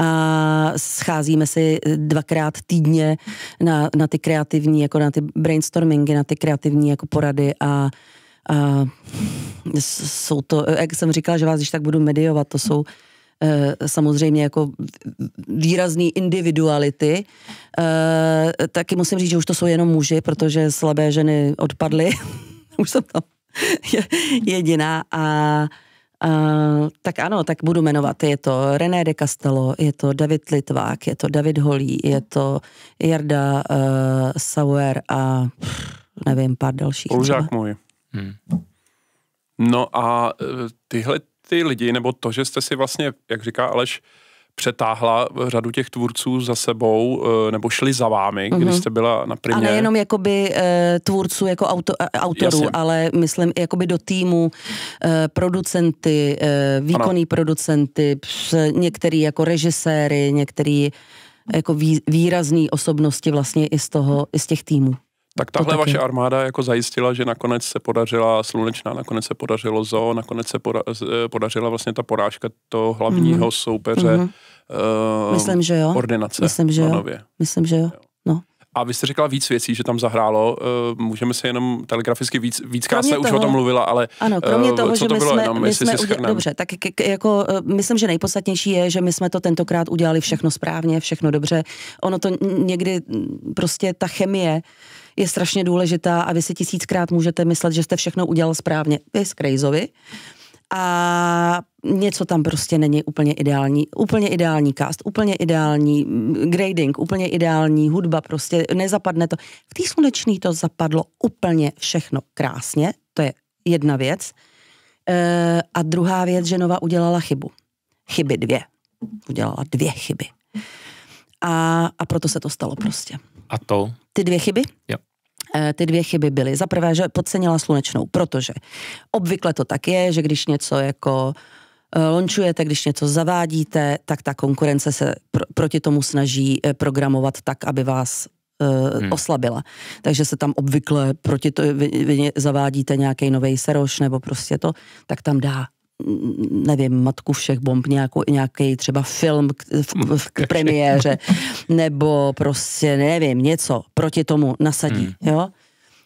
A scházíme si eh, dvakrát týdně na, na ty kreativní, jako na ty brainstormingy, na ty kreativní jako porady a, a jsou to, eh, jak jsem říkala, že vás když tak budu mediovat, to jsou Eh, samozřejmě jako výrazný individuality, eh, taky musím říct, že už to jsou jenom muži, protože slabé ženy odpadly. už jsem tam jediná a Uh, tak ano, tak budu jmenovat. Je to René de Castello, je to David Litvák, je to David Holí, je to Jarda uh, Sauer a pff, nevím, pár dalších. Použák můj. Hmm. No a tyhle ty lidi, nebo to, že jste si vlastně, jak říká Aleš, přetáhla řadu těch tvůrců za sebou, eh, nebo šli za vámi, mhm. když jste byla na primě. A nejenom jakoby e, tvůrců jako auto, eh, autorů, Jasně. ale myslím jakoby do týmu e, producenty, e, výkonný ano. producenty, některý jako režiséry, některý jako vý, výrazný osobnosti vlastně i z toho, i z těch týmů. Tak tahle to vaše armáda jako zajistila, že nakonec se podařila slunečná, nakonec se podařilo zo, nakonec se eh, podařila vlastně ta porážka toho hlavního mm-hmm. soupeře. Mm-hmm. Uh, Myslím, že jo. Ordinace. Myslím, že jo. Myslím, že jo. No. A vy jste říkala víc věcí, že tam zahrálo. Uh, můžeme si jenom telegraficky víc, víc jste už o tom mluvila, ale ano, kromě toho, uh, co že to my bylo jsme, jenom, my jsme si udělali, Dobře, tak k, k, jako myslím, že nejpodstatnější je, že my jsme to tentokrát udělali všechno správně, všechno dobře. Ono to někdy prostě ta chemie uh, je strašně důležitá a vy si tisíckrát můžete myslet, že jste všechno udělal správně. Vy s Krejzovi a něco tam prostě není úplně ideální. Úplně ideální cast, úplně ideální mm, grading, úplně ideální hudba, prostě nezapadne to. V té sluneční to zapadlo úplně všechno krásně, to je jedna věc. E, a druhá věc, že Nova udělala chybu. Chyby dvě. Udělala dvě chyby. A, a proto se to stalo prostě. A to? Ty dvě chyby? Jo. Eh, ty dvě chyby byly. Za prvé, že podcenila slunečnou, protože obvykle to tak je, že když něco jako eh, lončujete, když něco zavádíte, tak ta konkurence se pr- proti tomu snaží eh, programovat tak, aby vás hmm. oslabila. Takže se tam obvykle proti to, vy, vy zavádíte nějaký nový seroš nebo prostě to, tak tam dá nevím, matku všech bomb, nějakou, nějaký třeba film k, v, v k premiéře, nebo prostě, nevím, něco proti tomu nasadí, hmm. jo?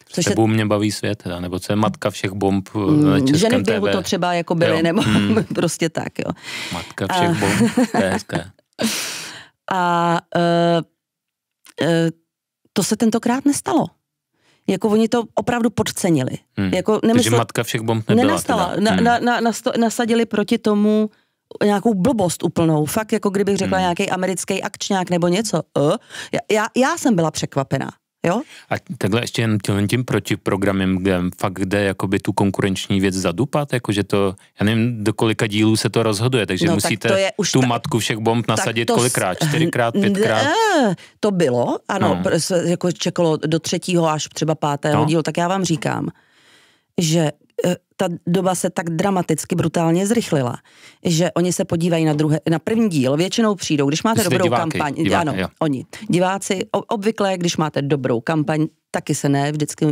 Což Sebou se... mě baví svět, nebo co je matka všech bomb eh, hmm, na českém Ženy to třeba jako byly, jo. nebo hmm. prostě tak, jo. Matka všech a... bomb, to je hezké. A uh, uh, to se tentokrát nestalo jako oni to opravdu podcenili. Hmm. Jako nemysl... Takže matka všech bomb nebyla. Nenastala. Teda. Hmm. Na, na, na, nasadili proti tomu nějakou blbost úplnou. Fakt, jako kdybych řekla hmm. nějaký americký akčňák nebo něco. Uh, já, já jsem byla překvapená. Jo? A takhle ještě jen tím, tím protiprogramem, kde fakt jde jakoby tu konkurenční věc zadupat, jakože to, já nevím, do kolika dílů se to rozhoduje, takže no, musíte tak to je už tu ta... matku všech bomb nasadit to... kolikrát, eh, čtyřikrát, eh, pětkrát? Ne, to bylo, ano, no. jako čekalo do třetího až třeba pátého no. dílu, tak já vám říkám, že Eh, ta doba se tak dramaticky, brutálně zrychlila, že oni se podívají na, druhé, na první díl. Většinou přijdou, když máte Jste dobrou diváky, kampaň. Diváky, ano, jo. oni. Diváci, obvykle, když máte dobrou kampaň, taky se ne vždycky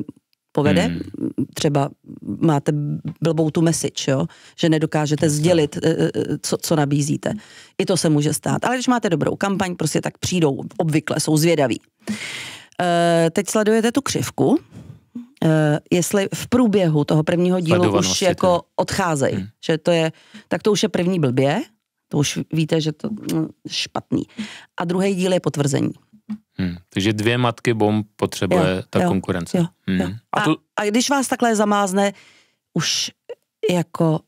povede. Hmm. Třeba máte blbou tu message, jo? že nedokážete sdělit, eh, eh, co, co nabízíte. I to se může stát. Ale když máte dobrou kampaň, prostě tak přijdou obvykle, jsou zvědaví. Teď sledujete tu křivku, Eh, jestli v průběhu toho prvního dílu už jako teda. odcházejí, hmm. že to je, tak to už je první blbě, to už víte, že to no, špatný. A druhý díl je potvrzení. Hmm. Takže dvě matky bomb potřebuje jo, ta jo, konkurence. Jo, hmm. jo. A, a, to... a když vás takhle zamázne, už jako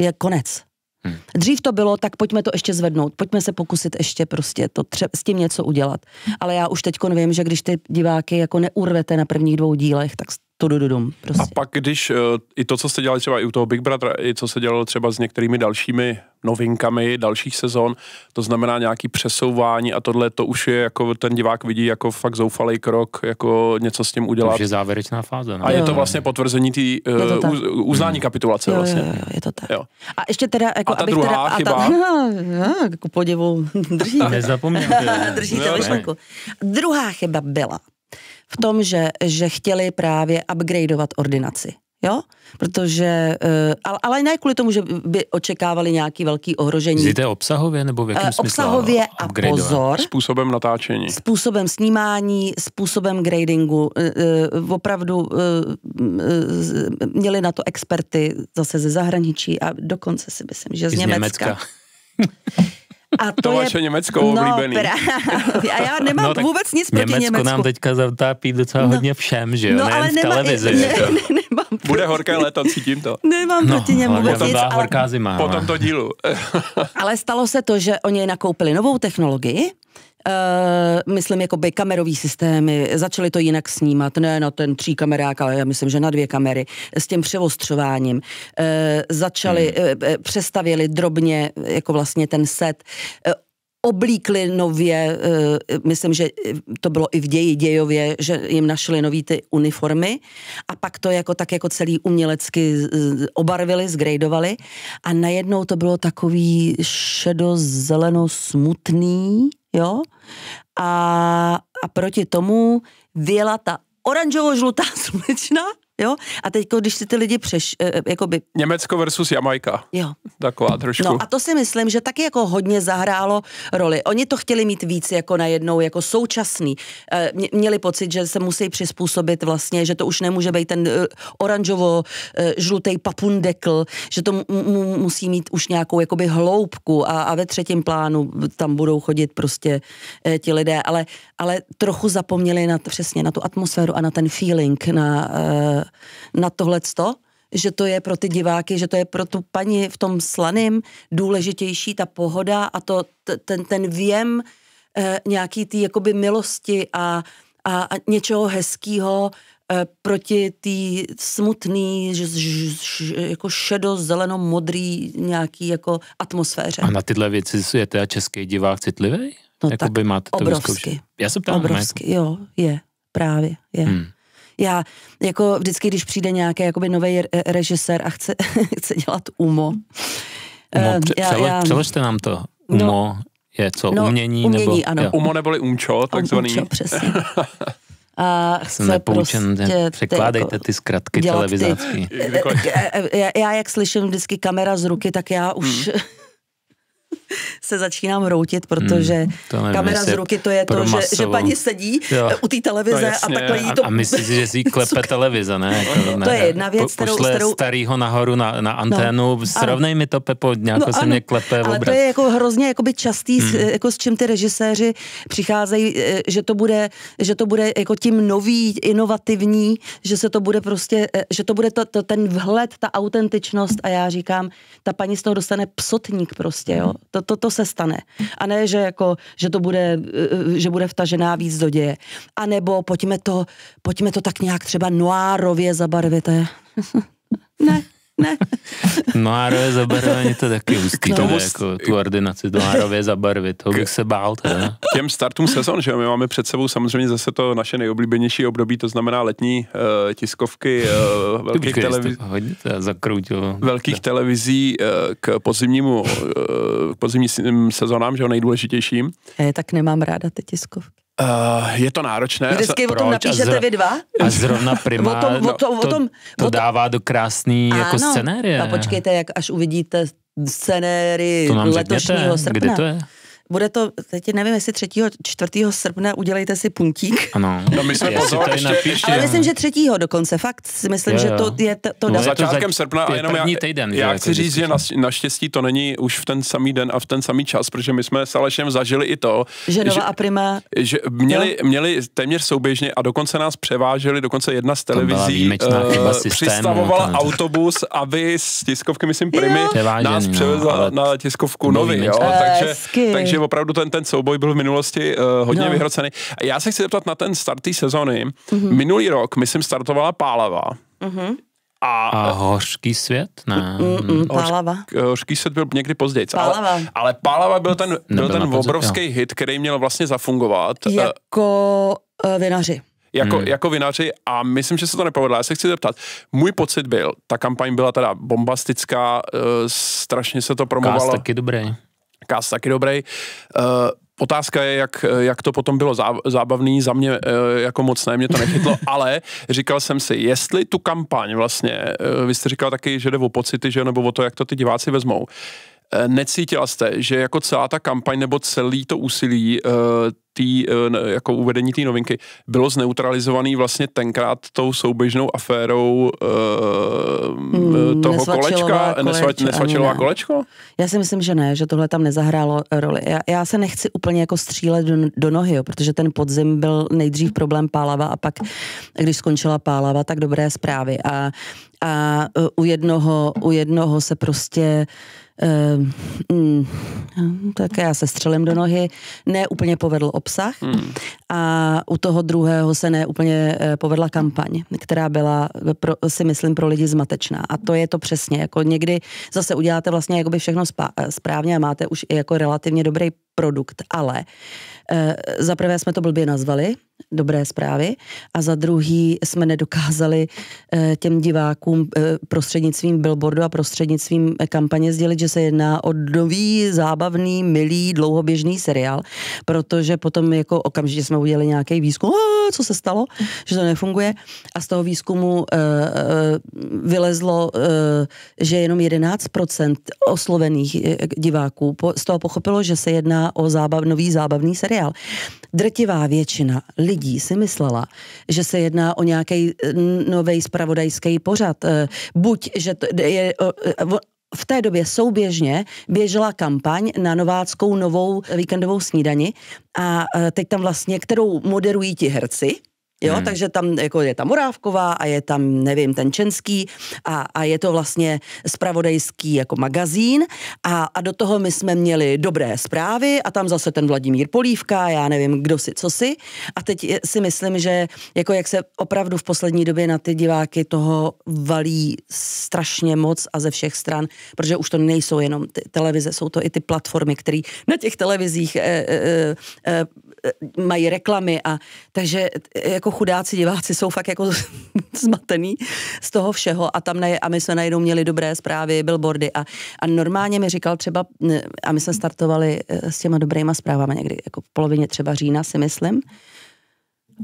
je konec. Hmm. Dřív to bylo, tak pojďme to ještě zvednout, pojďme se pokusit ještě prostě to tře- s tím něco udělat. Ale já už teď vím, že když ty diváky jako neurvete na prvních dvou dílech, tak tudududum. Prostě. A pak, když uh, i to, co jste dělali třeba i u toho Big Brother, i co se dělalo třeba s některými dalšími novinkami dalších sezon, to znamená nějaký přesouvání a tohle, to už je jako ten divák vidí jako fakt zoufalý krok, jako něco s tím udělat. To je závěrečná fáze. Ne? No. A jo, je to vlastně potvrzení tý, uh, uz, uznání hmm. kapitulace jo, vlastně. Jo, jo, je to tak. Jo. A ještě teda, jako, a ta abych druhá teda, chyba. A ta, no, no podivu, držíte. Nezapomněte. Držíte jo, Druhá chyba byla, v tom, že, že chtěli právě upgradeovat ordinaci. Jo? Protože, eh, ale, ale ne kvůli tomu, že by očekávali nějaký velký ohrožení. Myslíte obsahově nebo v jakém eh, smyslu? Obsahově a pozor. Způsobem natáčení. Způsobem snímání, způsobem gradingu. Eh, opravdu měli na to experty zase ze zahraničí a dokonce si myslím, že z, z Německa. Německa. A to, to vaše je... Německo oblíbený. No, právě. A já nemám no, vůbec nic proti Německu. Německo nám teďka zatápí docela no. hodně všem, že jo? No, Nejen ale v nemá, televizi. Ne, ne, ne, nemám proti... Bude horké léto, cítím to. Nemám no, proti němu vůbec nic. Ale... zima. Po no. tomto dílu. ale stalo se to, že oni nakoupili novou technologii, Uh, myslím jako by kamerový systémy, začali to jinak snímat, ne na ten tří kamerák, ale já myslím, že na dvě kamery, s tím převostřováním. Uh, začali, hmm. uh, eh, přestavili drobně jako vlastně ten set. Uh, oblíkli nově, myslím, že to bylo i v ději dějově, že jim našli nový ty uniformy a pak to jako tak jako celý umělecky obarvili, zgradovali a najednou to bylo takový šedo, zeleno, smutný jo? A, a proti tomu vyjela ta oranžovo-žlutá slunečna Jo? A teď, když si ty lidi přeš, eh, eh, jakoby... Německo versus Jamajka. Jo. Taková no, trošku. No a to si myslím, že taky jako hodně zahrálo roli. Oni to chtěli mít víc jako najednou, jako současný. Eh, měli pocit, že se musí přizpůsobit vlastně, že to už nemůže být ten oranžovo žlutý papundekl, že to musí mít už nějakou jakoby hloubku a, a ve třetím plánu tam budou chodit prostě ti lidé, ale ale trochu zapomněli na, přesně na tu atmosféru a na ten feeling, na, eh, na tohleto, že to je pro ty diváky, že to je pro tu paní v tom slaném důležitější ta pohoda a to, ten, ten věm eh, nějaký ty jakoby milosti a, a, a něčeho hezkého eh, proti ty smutný, ž, ž, ž, jako šedo, zeleno, modrý nějaký jako atmosféře. A na tyhle věci je teda český divák citlivý? No Jakoby tak máte to obrovsky. Vyzkoušet. Já se ptám. Obrovsky, jako... jo, je, právě, je. Hmm. Já jako vždycky, když přijde nějaký jakoby nový režisér a chce, chce dělat UMO. UMO eh, pře- já, přele, já, nám to. No. UMO no, je co, no, umění? umění nebo, ano. Jo. UMO neboli UMČO, takzvaný. UMČO, přesně. a chce nepoučen, prostě... Překládejte jako ty zkratky televizácký. Já, já jak slyším vždycky kamera z ruky, tak já už... Hmm. se začínám routit, protože hmm, kamera z ruky to je to, že, že paní sedí jo. u té televize no, jasně, a takhle jí to... A, a myslíš, že si klepe televize, ne? To, jako, ne, to je jedna věc, kterou... Pošle starýho nahoru na, na anténu, no, srovnej ano. mi to, Pepo, nějak no, se mě klepe Ale obraz. to je jako hrozně jakoby častý, hmm. jako s čím ty režiséři přicházejí, eh, že to bude, že to bude jako tím nový, inovativní, že se to bude prostě, eh, že to bude to, to, ten vhled, ta autentičnost a já říkám, ta paní z toho dostane psotník prostě, jo. To to, to, to se stane. A ne, že, jako, že to bude, že bude vtažená víc do děje. A nebo pojďme to, pojďme to tak nějak třeba noárově zabarvit. ne, ne. Noárové zabarvení to taky ústý, teda, jako tu ordinaci Noárově zabarvit, to bych se bál teda. Těm startům sezon, že my máme před sebou samozřejmě zase to naše nejoblíbenější období, to znamená letní uh, tiskovky uh, velkých, televiz... velkých televizí uh, k podzimnímu uh, k podzimním sezonám, že jo, nejdůležitějším. E, tak nemám ráda ty tiskovky. Uh, je to náročné. Vždycky o tom Proč? napíšete vy dva? A zrovna primár, o tom, o tom, no, to, o tom, to, dává do krásný jako ano, jako scenérie. A počkejte, jak až uvidíte scenérii letošního řekněte, srpna. Kde to je? bude to, teď nevím, jestli 3. 4. srpna udělejte si puntík. Ano. No my jsme pozor, ještě, napíšte, ale myslím, že 3. dokonce, fakt si myslím, jo, jo. že to je to, to no, dát... začátkem srpna a jenom já, týden, já chci jako říct, že na, naštěstí to není už v ten samý den a v ten samý čas, protože my jsme s Alešem zažili i to, že Nova že, a Prima že měli, měli téměř souběžně a dokonce nás převáželi, dokonce jedna z televizí uh, přistavovala autobus, aby s tiskovky, myslím, Primy nás no, převezla na tiskovku Novy, takže opravdu ten, ten souboj byl v minulosti uh, hodně no. vyhrocený. Já se chci zeptat na ten start té sezony. Mm-hmm. Minulý rok, myslím, startovala Pálava. Mm-hmm. A, a hořký svět? Ne. Mm, mm, mm pálava. hořký svět byl někdy později. Pálava. Ale, ale pálava byl ten, byl ten obrovský jo. hit, který měl vlastně zafungovat. Eh, jako uh, vinaři. Jako, hmm. jako vinaři a myslím, že se to nepovedlo. Já se chci zeptat. Můj pocit byl, ta kampaň byla teda bombastická, uh, strašně se to promovalo. Kás taky dobrý. Kás taky dobrý. Uh, Otázka je, jak, jak to potom bylo zábavný, za mě eh, jako moc ne, mě to nechytlo, ale říkal jsem si, jestli tu kampaň vlastně, eh, vy jste říkal taky, že jde o pocity, že, nebo o to, jak to ty diváci vezmou, Eh, necítila jste, že jako celá ta kampaň nebo celý to úsilí eh, tý, eh, jako uvedení té novinky bylo zneutralizovaný vlastně tenkrát tou souběžnou aférou hmm, toho kolečka, koleč, nesvačilová ne. kolečko? Já si myslím, že ne, že tohle tam nezahrálo roli. Já, já se nechci úplně jako střílet do, do nohy, jo, protože ten podzim byl nejdřív problém Pálava a pak, když skončila Pálava, tak dobré zprávy. A a e, u jednoho, u jednoho se prostě Uh, mm, tak já se střelím do nohy, ne úplně povedl obsah mm. a u toho druhého se ne úplně e, povedla kampaň, která byla, pro, si myslím, pro lidi zmatečná a to je to přesně, jako někdy zase uděláte vlastně jakoby všechno správně a máte už i jako relativně dobrý produkt, ale e, za prvé jsme to blbě nazvali, dobré zprávy, a za druhý jsme nedokázali e, těm divákům e, prostřednictvím billboardu a prostřednictvím kampaně sdělit, že se jedná o nový, zábavný, milý, dlouhoběžný seriál, protože potom jako okamžitě jsme udělali nějaký výzkum, a, co se stalo, že to nefunguje a z toho výzkumu e, e, vylezlo, e, že jenom 11% oslovených diváků po, z toho pochopilo, že se jedná o zábav, nový zábavný seriál. Drtivá většina lidí si myslela, že se jedná o nějaký nový spravodajský pořad. E, buď, že to je, e, v té době souběžně běžela kampaň na nováckou novou víkendovou snídani a e, teď tam vlastně, kterou moderují ti herci, Jo, hmm. takže tam jako je ta Morávková a je tam, nevím, ten Čenský a, a je to vlastně spravodajský jako magazín a, a do toho my jsme měli dobré zprávy a tam zase ten Vladimír Polívka, já nevím, kdo si, co si a teď si myslím, že jako jak se opravdu v poslední době na ty diváky toho valí strašně moc a ze všech stran, protože už to nejsou jenom ty televize, jsou to i ty platformy, které na těch televizích eh, eh, eh, eh Eh, mají reklamy a takže eh, jako chudáci diváci jsou fakt jako zmatený z toho všeho a tam ne, a my jsme najednou měli dobré zprávy, billboardy a, a normálně mi říkal třeba, a my jsme startovali eh, s těma dobrýma zprávama někdy, jako v polovině třeba října si myslím,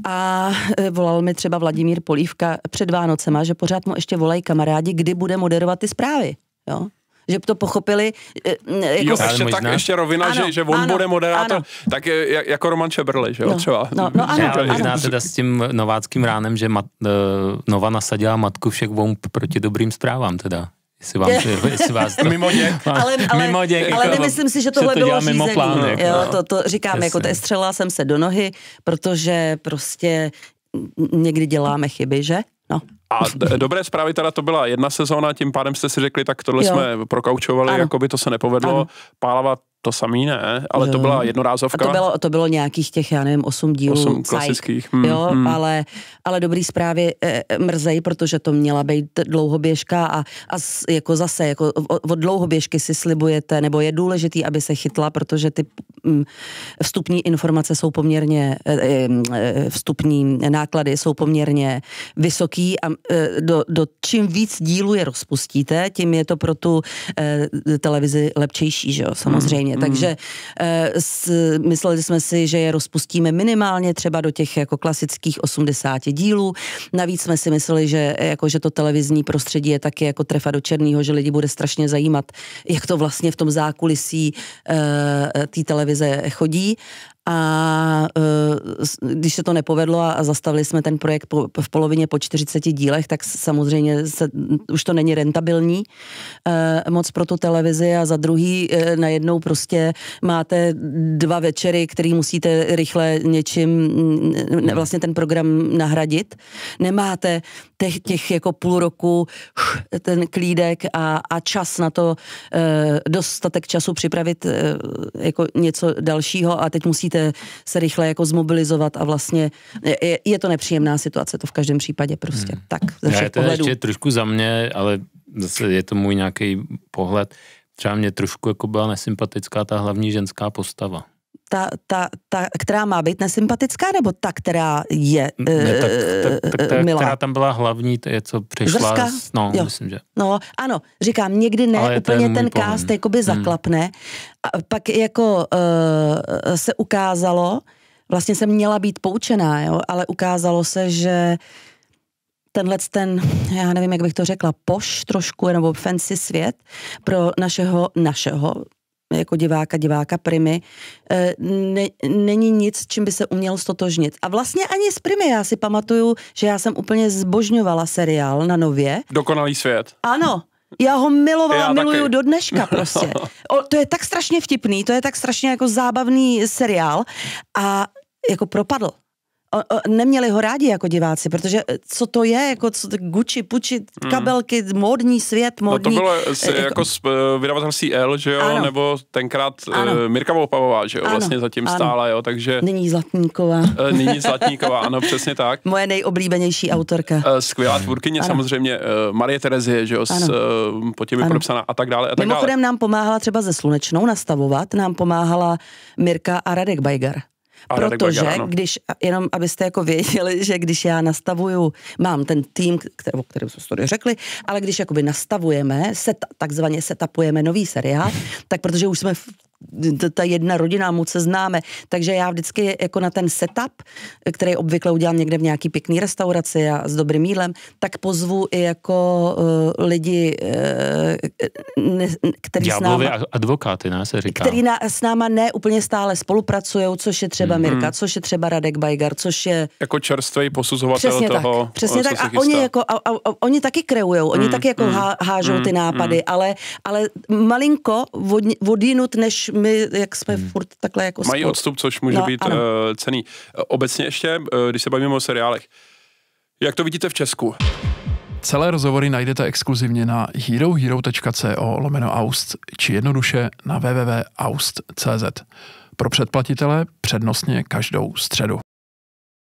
a volal mi třeba Vladimír Polívka před Vánocema, že pořád mu ještě volají kamarádi, kdy bude moderovat ty zprávy. Jo? že to pochopili. Eh, jako... Jo, ještě, tak, ještě rovina, ano, že, že on ano, bude moderátor, ano. tak je, jako Roman Čeberli, že jo, no, třeba. No, no, ano, ano. Možná teda s tím nováckým ránem, že mat, eh, Nova nasadila matku všech bomb proti dobrým zprávám teda. Jestli vám, jestli vás to... mimo děk. Ale, ale, mimo děk, ale jako- myslím si, že tohle že to bylo mimo plán, jako, jo, no. to, to říkám, jako Jasně. jako střela jsem se do nohy, protože prostě někdy děláme chyby, že? No. A d- dobré zprávy teda to byla jedna sezóna, tím pádem jste si řekli, tak tohle jo. jsme prokaučovali, jako by to se nepovedlo. Ano. Pálava to samý ne, ale jo. to byla jednorázovka. A to bylo, to bylo nějakých těch, já nevím, osm dílů. Osm klasických. Hmm, jo, hmm. Ale, ale dobrý zprávy e, mrzej, protože to měla být dlouhoběžka a, a z, jako zase, jako od dlouhoběžky si slibujete, nebo je důležitý, aby se chytla, protože ty m, mm, vstupní informace jsou poměrně, e, e, vstupní náklady jsou poměrně vysoký a e, do, do čím víc dílů je rozpustíte, tím je to pro tu e, televizi lepčejší, že jo, hmm. samozřejmě. Hmm skupině. Mm. Takže e, s, mysleli jsme si, že je rozpustíme minimálně třeba do těch jako klasických 80 dílů. Navíc jsme si mysleli, že, jako, že to televizní prostředí je taky jako trefa do černého, že lidi bude strašně zajímat, jak to vlastně v tom zákulisí e, té televize chodí a e, když se to nepovedlo a zastavili jsme ten projekt po, v polovině po 40 dílech, tak samozřejmě se, už to není rentabilní e, moc pro tu televizi a za druhý e, najednou prostě máte dva večery, který musíte rychle něčím vlastně ten program nahradit. Nemáte těch, těch jako půl roku ten klídek a, a čas na to dostatek času připravit jako něco dalšího a teď musíte musíte eh, se rychle jako zmobilizovat a vlastně je, je to nepříjemná situace, to v každém případě prostě. Hmm. Tak, ze všech Já je to pohledů. ještě trošku za mě, ale zase je to můj nějaký pohled. Třeba mě trošku jako byla nesympatická ta hlavní ženská postava ta, ta, ta, která má být nesympatická, nebo ta, která je ne, tak, eh, tak, tak, eh, milá? Která tam byla hlavní, to je co přišla. Vrska? no, jo. myslím, že. No, ano, říkám, někdy ne, Ale úplně ten, ten cast pohled. jakoby hmm. zaklapne. A pak jako uh, se ukázalo, vlastně jsem měla být poučená, jo, ale ukázalo se, že tenhle ten, já nevím, jak bych to řekla, poš trošku, nebo fancy svět pro našeho, našeho jako diváka, diváka Primy, eh, ne, není nic, čím by se uměl stotožnit. A vlastně ani z Primy já si pamatuju, že já jsem úplně zbožňovala seriál na Nově. Dokonalý svět. Ano, já ho milovala, já miluju taky. do dneška prostě. O, to je tak strašně vtipný, to je tak strašně jako zábavný seriál a jako propadl o, o, neměli ho rádi jako diváci, protože e, co to je, jako co, Gucci, Pucci, hmm. kabelky, mm. módní svět, módní... No to bylo s, e, e, jako, jako s vydavatelství L, že jo, ano. nebo tenkrát ano. Uh, Mirka Voupavová, že jo, ano. vlastně zatím ano. stála, jo, takže... Nyní Zlatníková. nyní Zlatníková, ano, přesně tak. Moje nejoblíbenější autorka. Uh, skvělá tvůrkyně samozřejmě, uh, Marie Terezie, že jo, s, uh, těmi ano. propsaná a tak dále a tak Mimochodem dále. nám pomáhala třeba ze Slunečnou nastavovat, nám pomáhala Mirka a Radek Bajgar. Protože, Guaga, když, jenom abyste jako věděli, že když já nastavuju, mám ten tým, který, o kterém jsme to řekli, ale když jakoby nastavujeme, set, takzvaně setapujeme nový seriál, tak protože už jsme v ta jedna rodina, moc se známe. Takže já vždycky jako na ten setup, který obvykle udělám někde v nějaký pěkný restauraci a s dobrým jídlem, tak pozvu i jako uh, lidi, uh, ne, který s náma... advokáty, ne, se říká. Který na, s náma ne úplně stále spolupracují, což je třeba hmm. Mirka, což je třeba Radek Bajgar, což je... Jako čerstvý posuzovatel přesně toho, tak, Přesně eh, tak. A oni, jako, a, a, a oni taky kreují, oni hmm. taky jako hmm. hážou mhm, ty nápady, hmm. ale, ale malinko od, než my, jak jsme hmm. furt takhle jako... Mají spolu. odstup, což může no, být uh, cený. Obecně ještě, uh, když se bavíme o seriálech, jak to vidíte v Česku? Celé rozhovory najdete exkluzivně na herohero.co lomeno aust či jednoduše na www.aust.cz. Pro předplatitele přednostně každou středu.